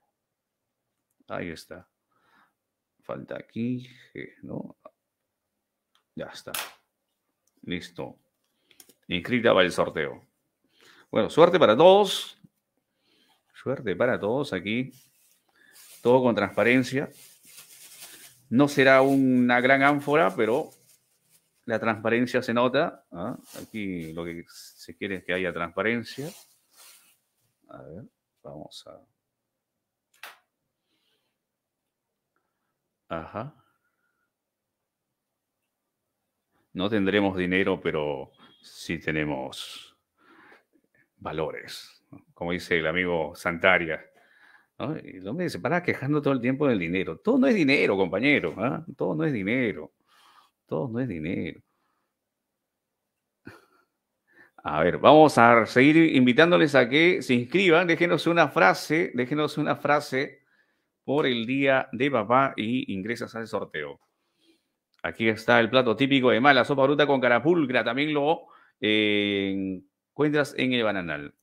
[SPEAKER 1] Ahí está. Falta Aquije, ¿no? Ya está. Listo. Inscrita para el sorteo. Bueno, suerte para todos. Suerte para todos aquí. Todo con transparencia. No será una gran ánfora, pero la transparencia se nota. ¿ah? Aquí lo que se quiere es que haya transparencia. A ver, vamos a. Ajá. No tendremos dinero, pero sí tenemos valores como dice el amigo Santaria. el hombre se para quejando todo el tiempo del dinero. Todo no es dinero, compañero. ¿ah? Todo no es dinero. Todo no es dinero. A ver, vamos a seguir invitándoles a que se inscriban. Déjenos una frase, déjenos una frase por el día de papá y ingresas al sorteo. Aquí está el plato típico de mala sopa bruta con carapulcra. También lo eh, encuentras en el bananal.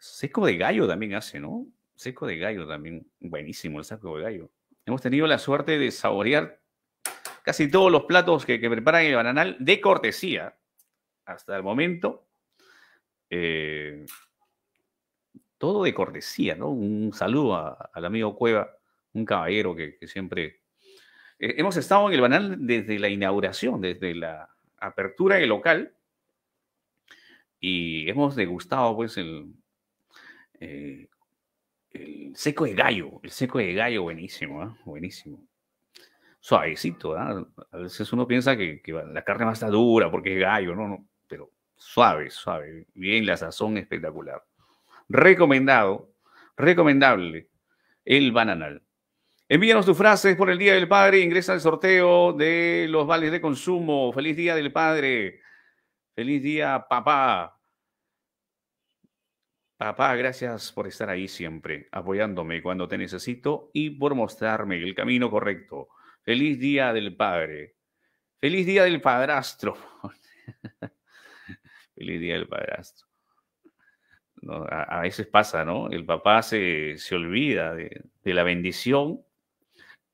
[SPEAKER 1] Seco de gallo también hace, ¿no? Seco de gallo también. Buenísimo el seco de gallo. Hemos tenido la suerte de saborear casi todos los platos que, preparan el bananal de cortesía hasta el momento. Eh, todo de cortesía, ¿no? Un saludo al amigo Cueva, un caballero que, siempre... Eh, hemos estado en el banal desde la inauguración, desde la apertura del local, y hemos degustado pues el, eh, el seco de gallo, el seco de gallo, buenísimo, ¿ah? buenísimo. Suavecito, ¿ah? a veces uno piensa que, la carne va a estar dura porque es gallo, no, no, pero suave, suave, bien la sazón espectacular. Recomendado, recomendable, el bananal. Envíanos tus frases por el Día del Padre, ingresa al sorteo de los vales de consumo. Feliz Día del Padre, feliz día papá, Papá, gracias por estar ahí siempre, apoyándome cuando te necesito y por mostrarme el camino correcto. Feliz día del padre. Feliz día del padrastro. Feliz día del padrastro. a, veces pasa, ¿no? El papá se, olvida de, la bendición.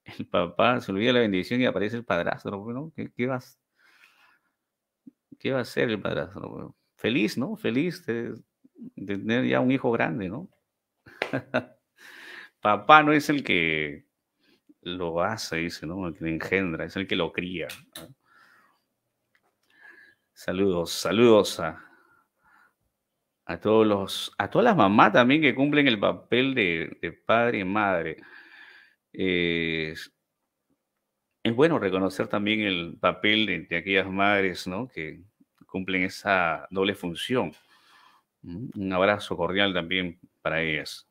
[SPEAKER 1] El papá se olvida de la bendición y aparece el padrastro, ¿no? ¿Qué, vas, ¿Qué va a ser el padrastro? Feliz, ¿no? Feliz. Te, de tener ya un hijo grande, ¿no? Papá no es el que lo hace, dice, ¿no? El que engendra, es el que lo cría. Saludos, saludos a, a todos los, a todas las mamás también que cumplen el papel de, padre y madre. es bueno reconocer también el papel de, de, aquellas madres, ¿no? Que cumplen esa doble función. Un abrazo cordial también para ellas.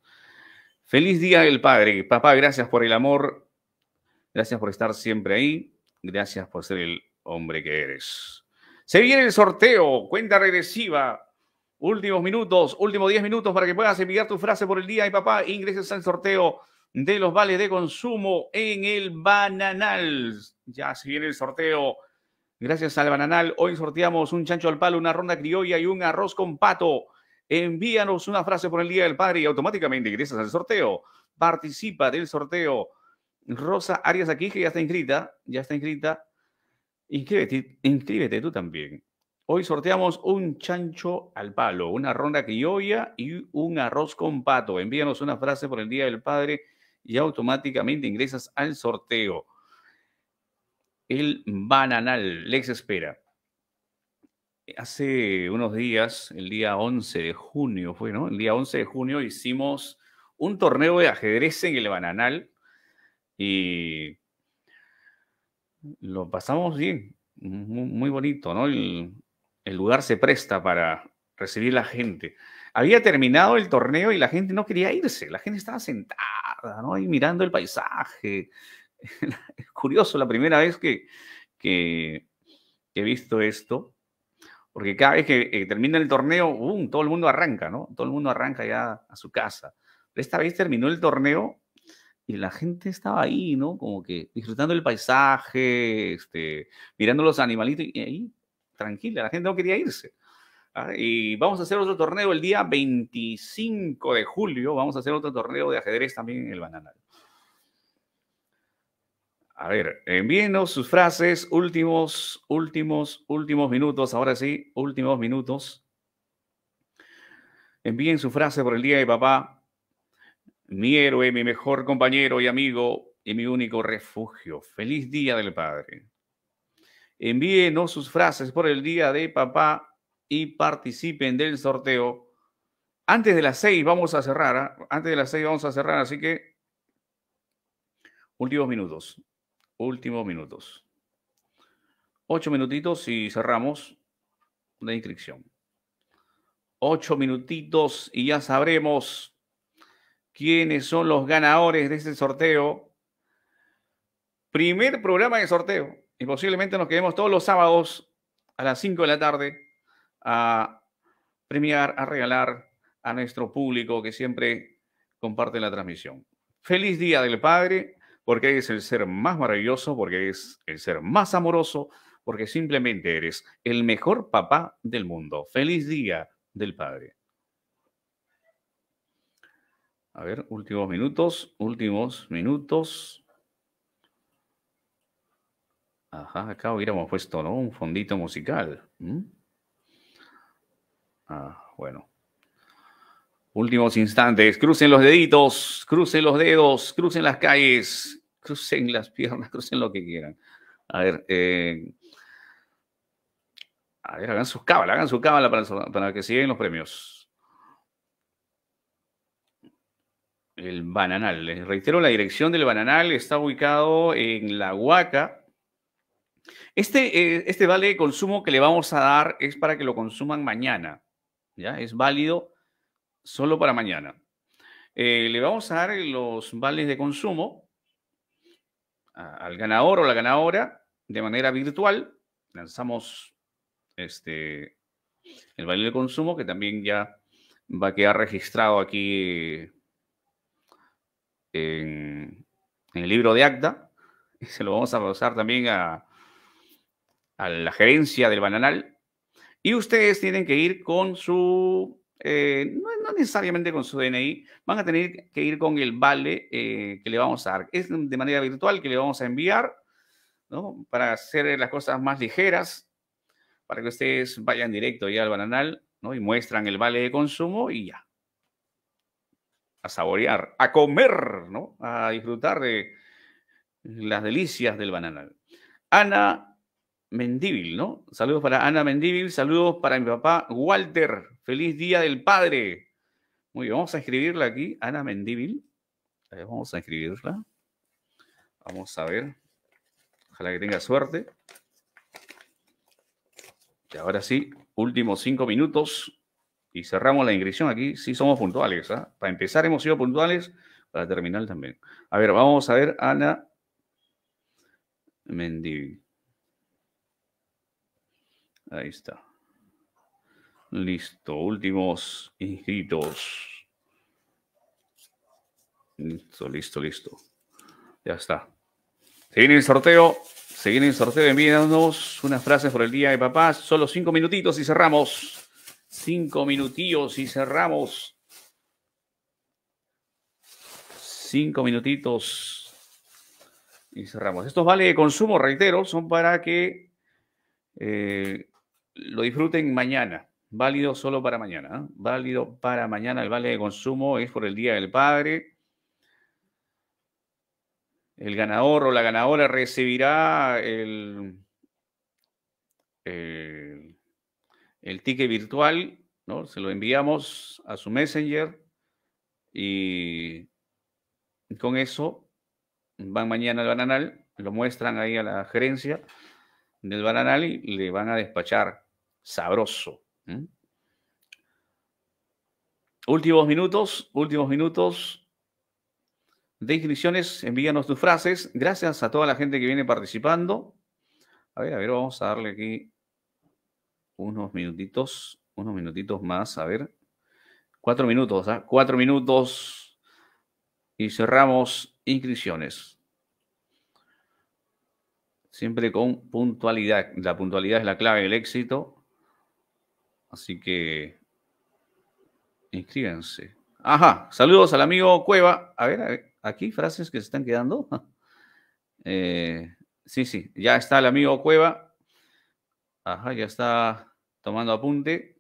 [SPEAKER 1] Feliz Día del Padre. Papá, gracias por el amor. Gracias por estar siempre ahí. Gracias por ser el hombre que eres. Se viene el sorteo, cuenta regresiva. Últimos minutos, últimos diez minutos para que puedas enviar tu frase por el día y papá, ingreses al sorteo de los vales de consumo en el Bananal. Ya se viene el sorteo. Gracias al Bananal, hoy sorteamos un chancho al palo, una ronda criolla y un arroz con pato envíanos una frase por el Día del Padre y automáticamente ingresas al sorteo. Participa del sorteo. Rosa Arias aquí, que ya está inscrita, ya está inscrita. Inscríbete, inscríbete tú también. Hoy sorteamos un chancho al palo, una ronda criolla y un arroz con pato. Envíanos una frase por el Día del Padre y automáticamente ingresas al sorteo. El bananal les espera. Eh, hace unos días, el día 11 de junio fue, ¿no? El día 11 de junio hicimos un torneo de ajedrez en el Bananal y lo pasamos bien, muy, bonito, ¿no? El, lugar se presta para recibir la gente. Había terminado el torneo y la gente no quería irse, la gente estaba sentada, ¿no? Y mirando el paisaje. es curioso, la primera vez que he visto esto. Porque cada vez que eh, termina el torneo, boom, todo el mundo arranca, ¿no? Todo el mundo arranca ya a su casa. esta vez terminó el torneo y la gente estaba ahí, ¿no? Como que disfrutando el paisaje, este, mirando los animalitos y ahí, tranquila, la gente no quería irse. ¿ah? Y vamos a hacer otro torneo el día 25 de julio, vamos a hacer otro torneo de ajedrez también en el Bananal. A ver, envíenos sus frases, últimos, últimos, últimos minutos, ahora sí, últimos minutos. Envíen su frase por el día de papá. Mi héroe, mi mejor compañero y amigo y mi único refugio. Feliz día del padre. Envíenos sus frases por el día de papá y participen del sorteo. Antes de las seis vamos a cerrar, ¿ah? antes de las seis vamos a cerrar, así que últimos minutos últimos minutos. Ocho minutitos y cerramos la inscripción. Ocho minutitos y ya sabremos quiénes son los ganadores de este sorteo. Primer programa de sorteo. Y posiblemente nos quedemos todos los sábados a las cinco de la tarde a premiar, a regalar a nuestro público que siempre comparte la transmisión. Feliz Día del Padre porque eres el ser más maravilloso, porque eres el ser más amoroso, porque simplemente eres el mejor papá del mundo. Feliz día del padre. A ver, últimos minutos, últimos minutos. Ajá, acá hubiéramos puesto, ¿no? Un fondito musical. ¿Mm? Ah, bueno. Últimos instantes. Crucen los deditos, crucen los dedos, crucen las calles, crucen las piernas, crucen lo que quieran. A ver, eh, a ver, hagan sus cábalas, hagan su cábala para, para que sigan los premios. El Bananal. Les reitero, la dirección del Bananal está ubicado en La Huaca. Este, eh, este vale de consumo que le vamos a dar es para que lo consuman mañana. ¿ya? Es válido solo para mañana. Eh, le vamos a dar los vales de consumo al ganador o la ganadora de manera virtual. Lanzamos este, el vale de consumo que también ya va a quedar registrado aquí en, el libro de acta. Y se lo vamos a pasar también a la gerencia del bananal. Y ustedes tienen que ir con su eh, no, necesariamente con su DNI, van a tener que ir con el vale eh, que le vamos a dar. Es de manera virtual que le vamos a enviar, ¿no? Para hacer las cosas más ligeras, para que ustedes vayan directo ya al bananal, ¿no? Y muestran el vale de consumo y ya. A saborear, a comer, ¿no? A disfrutar de las delicias del bananal. Ana Mendíbil, ¿no? Saludos para Ana Mendíbil, saludos para mi papá Walter. Feliz Día del Padre. Muy bien, vamos a escribirla aquí, Ana Mendíbil. Vamos a escribirla. Vamos a ver. Ojalá que tenga suerte. Y ahora sí, últimos cinco minutos y cerramos la inscripción aquí. Sí somos puntuales. ¿ah? Para empezar hemos sido puntuales, para terminar también. A ver, vamos a ver Ana Mendíbil. Ahí está. Listo. Últimos inscritos. Listo, listo, listo. Ya está. Se viene el sorteo. Se viene el sorteo. Envíanos unas frases por el día de papás. Solo cinco minutitos y cerramos. Cinco minutitos y cerramos. Cinco minutitos y cerramos. Estos vale de consumo, reitero, son para que eh, lo disfruten mañana. Válido solo para mañana. ¿eh? Válido para mañana. El vale de consumo es por el Día del Padre. El ganador o la ganadora recibirá el, el, el ticket virtual. ¿no? Se lo enviamos a su messenger y con eso van mañana al bananal, lo muestran ahí a la gerencia del bananal y le van a despachar sabroso. Últimos minutos, últimos minutos de inscripciones. Envíanos tus frases. Gracias a toda la gente que viene participando. A ver, a ver, vamos a darle aquí unos minutitos, unos minutitos más. A ver, cuatro minutos, ¿eh? cuatro minutos y cerramos inscripciones. Siempre con puntualidad. La puntualidad es la clave del éxito. Así que inscríbanse. Ajá, saludos al amigo Cueva. A ver, aquí frases que se están quedando. Eh, sí, sí, ya está el amigo Cueva. Ajá, ya está tomando apunte.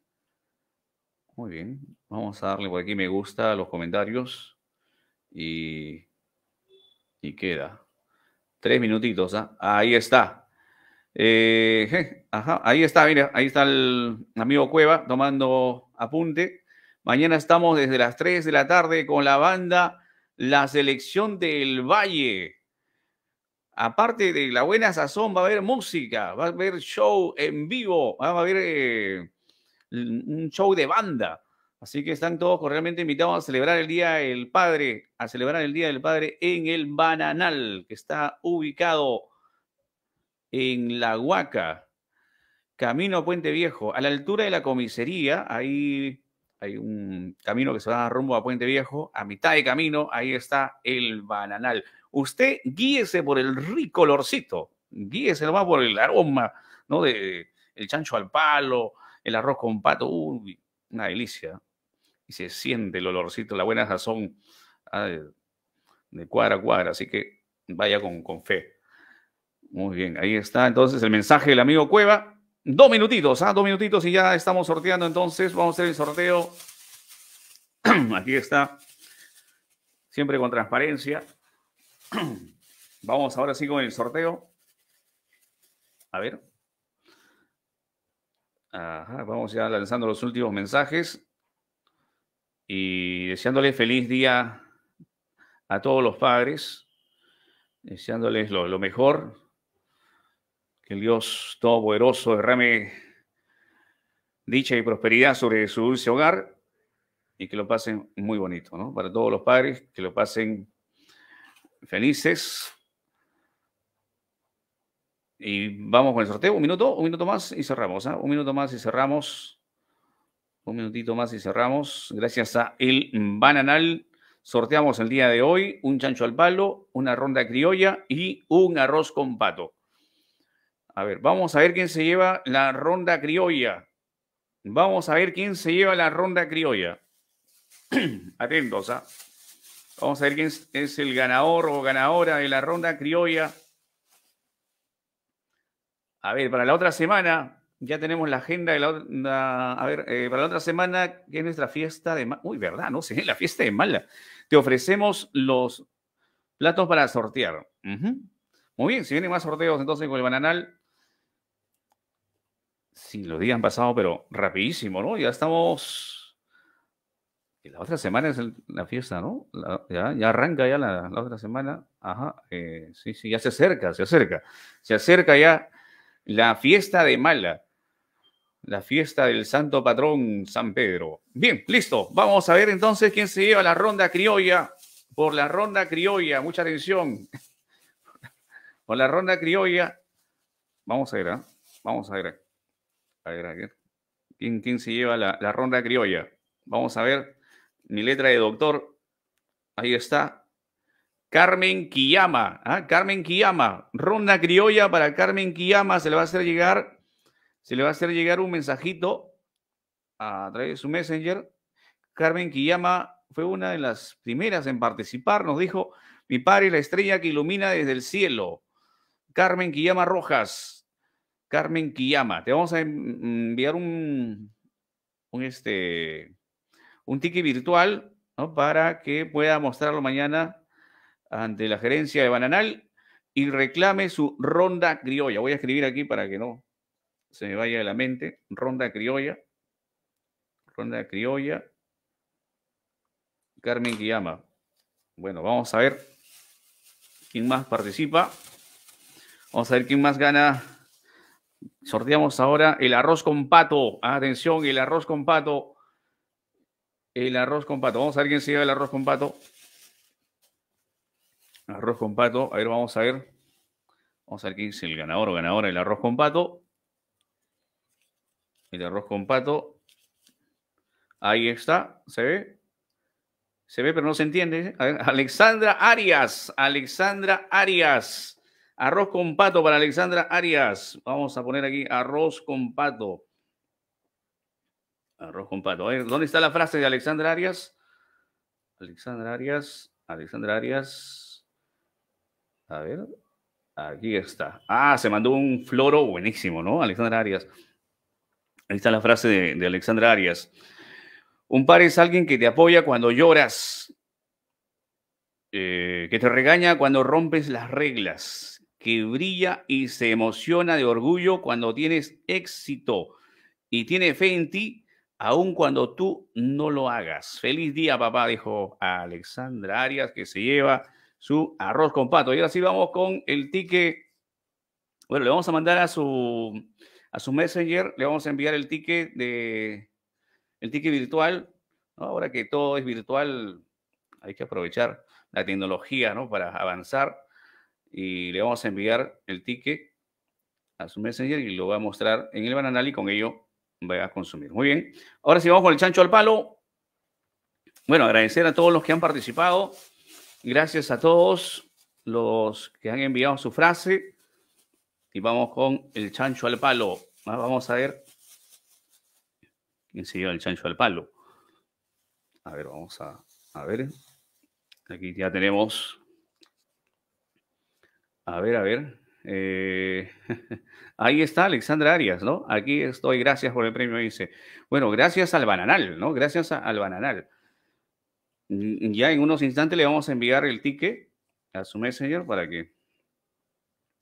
[SPEAKER 1] Muy bien, vamos a darle por aquí me gusta a los comentarios y, y queda. Tres minutitos, ¿ah? ahí está. Eh, ahí está, mira, ahí está el amigo Cueva tomando apunte. Mañana estamos desde las 3 de la tarde con la banda La Selección del Valle. Aparte de la buena sazón, va a haber música, va a haber show en vivo, ah, va a haber eh, un show de banda. Así que están todos realmente invitados a celebrar el Día del Padre, a celebrar el Día del Padre en el Bananal, que está ubicado en La Huaca, camino a Puente Viejo, a la altura de la comisaría, ahí hay un camino que se va rumbo a Puente Viejo, a mitad de camino, ahí está el bananal. Usted guíese por el rico olorcito guíese nomás por el aroma, ¿no? De el chancho al palo, el arroz con pato, uy, una delicia. Y se siente el olorcito, la buena sazón ah, de cuadra a cuadra, así que vaya con fe. Muy bien, ahí está entonces el mensaje del amigo Cueva. Dos minutitos, ah, dos minutitos y ya estamos sorteando entonces. Vamos a hacer el sorteo. Aquí está. Siempre con transparencia. Vamos ahora sí con el sorteo. A ver. Ajá, vamos ya lanzando los últimos mensajes y deseándole feliz día a todos los padres, deseándoles lo, lo mejor, que el Dios Todopoderoso derrame dicha y prosperidad sobre su dulce hogar y que lo pasen muy bonito, ¿no? Para todos los padres, que lo pasen felices. Y vamos con el sorteo. Un minuto, un minuto más y cerramos. ¿ah? Un minuto más y cerramos. Un minutito más y cerramos. Gracias a El Bananal. Sorteamos el día de hoy un chancho al palo, una ronda criolla y un arroz con pato. A ver, vamos a ver quién se lleva la ronda criolla. Vamos a ver quién se lleva la ronda criolla. Atentos, ¿ah? Vamos a ver quién es el ganador o ganadora de la ronda criolla. A ver, para la otra semana, ya tenemos la agenda de la otra. A ver, eh, para la otra semana, que es nuestra fiesta de. Uy, ¿verdad? No sé, la fiesta de Mala. Te ofrecemos los platos para sortear. Muy bien, si vienen más sorteos entonces con el bananal, Sí, los días han pasado, pero rapidísimo, ¿no? Ya estamos... Y la otra semana es la fiesta, ¿no? ya, arranca ya la, otra semana. Ajá, eh, sí, sí, ya se acerca, se acerca. Se acerca ya la fiesta de Mala. La fiesta del santo patrón San Pedro. Bien, listo. Vamos a ver entonces quién se lleva la ronda criolla. Por la ronda criolla, mucha atención. Por la ronda criolla. Vamos a ver, ¿eh? Vamos a ver. A ver, ¿Quién, se lleva la, ronda criolla? Vamos a ver. Mi letra de doctor. Ahí está. Carmen Quiyama ¿ah? Carmen Quiyama Ronda criolla para Carmen Quiyama Se le va a hacer llegar. Se le va a hacer llegar un mensajito a través de su messenger. Carmen Quiyama fue una de las primeras en participar. Nos dijo, mi padre, la estrella que ilumina desde el cielo. Carmen Quiyama Rojas. Carmen Quillama. Te vamos a mm, enviar un, un, este, un ticket virtual ¿no? para que pueda mostrarlo mañana ante la gerencia de Bananal y reclame su ronda criolla. Voy a escribir aquí para que no se me vaya de la mente. Ronda criolla. Ronda criolla. Carmen Guillama. Bueno, vamos a ver quién más participa. Vamos a ver quién más gana Sorteamos ahora el arroz con pato. Atención, el arroz con pato. El arroz con pato. Vamos a ver quién se lleva el arroz con pato. Arroz con pato. A ver, vamos a ver. Vamos a ver quién es el ganador o ganadora del arroz con pato. El arroz con pato. Ahí está. ¿Se ve? Se ve, pero no se entiende. Alexandra Arias. Alexandra Arias. Arroz con pato para Alexandra Arias. Vamos a poner aquí arroz con pato. Arroz con pato. A ver, ¿dónde está la frase de Alexandra Arias? Alexandra Arias, Alexandra Arias. A ver, aquí está. Ah, se mandó un floro buenísimo, ¿no? Alexandra Arias. Ahí está la frase de, Alexandra Arias. Un par es alguien que te apoya cuando lloras, eh, que te regaña cuando rompes las reglas, que brilla y se emociona de orgullo cuando tienes éxito y tiene fe en ti, aun cuando tú no lo hagas. Feliz día, papá, dijo a Alexandra Arias, que se lleva su arroz con pato. Y ahora sí vamos con el ticket. Bueno, le vamos a mandar a su, a su messenger, le vamos a enviar el ticket de el ticket virtual. Ahora que todo es virtual, hay que aprovechar la tecnología ¿no? para avanzar y le vamos a enviar el ticket a su messenger y lo va a mostrar en el bananal y con ello va a consumir. Muy bien. Ahora sí vamos con el chancho al palo. Bueno, agradecer a todos los que han participado. Gracias a todos los que han enviado su frase. Y vamos con el chancho al palo. Ah, vamos a ver quién se lleva el chancho al palo. A ver, vamos a, a ver. Aquí ya tenemos a ver, a ver. Eh, ahí está Alexandra Arias, ¿no? Aquí estoy, gracias por el premio, dice. Bueno, gracias al bananal, ¿no? Gracias al bananal. Mm, ya en unos instantes le vamos a enviar el ticket a su messenger para que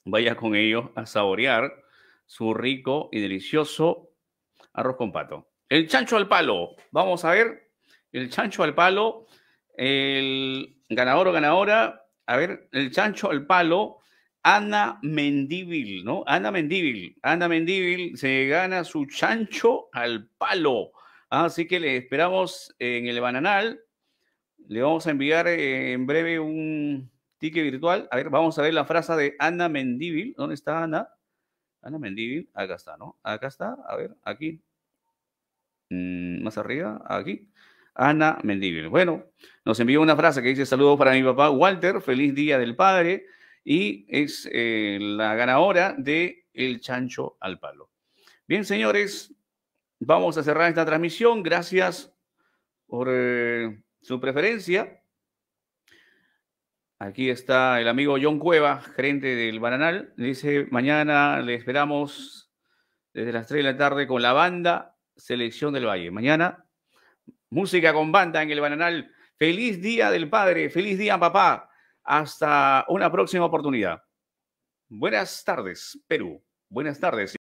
[SPEAKER 1] vaya con ellos a saborear su rico y delicioso arroz con pato. El chancho al palo, vamos a ver. El chancho al palo, el ganador o ganadora, a ver, el chancho al palo Ana Mendívil, ¿no? Ana Mendívil, Ana Mendívil se gana su chancho al palo. Así que le esperamos en el bananal. Le vamos a enviar eh, en breve un ticket virtual. A ver, vamos a ver la frase de Ana Mendívil. ¿Dónde está Ana? Ana Mendívil, acá está, ¿no? Acá está, a ver, aquí. Mm, más arriba, aquí. Ana Mendívil. Bueno, nos envió una frase que dice: Saludos para mi papá Walter, feliz día del padre y es eh, la ganadora de El Chancho al Palo. Bien, señores, vamos a cerrar esta transmisión. Gracias por eh, su preferencia. Aquí está el amigo John Cueva, gerente del Bananal. Dice, mañana le esperamos desde las 3 de la tarde con la banda Selección del Valle. Mañana, música con banda en el Bananal. Feliz día del padre, feliz día papá. Hasta una próxima oportunidad. Buenas tardes, Perú. Buenas tardes.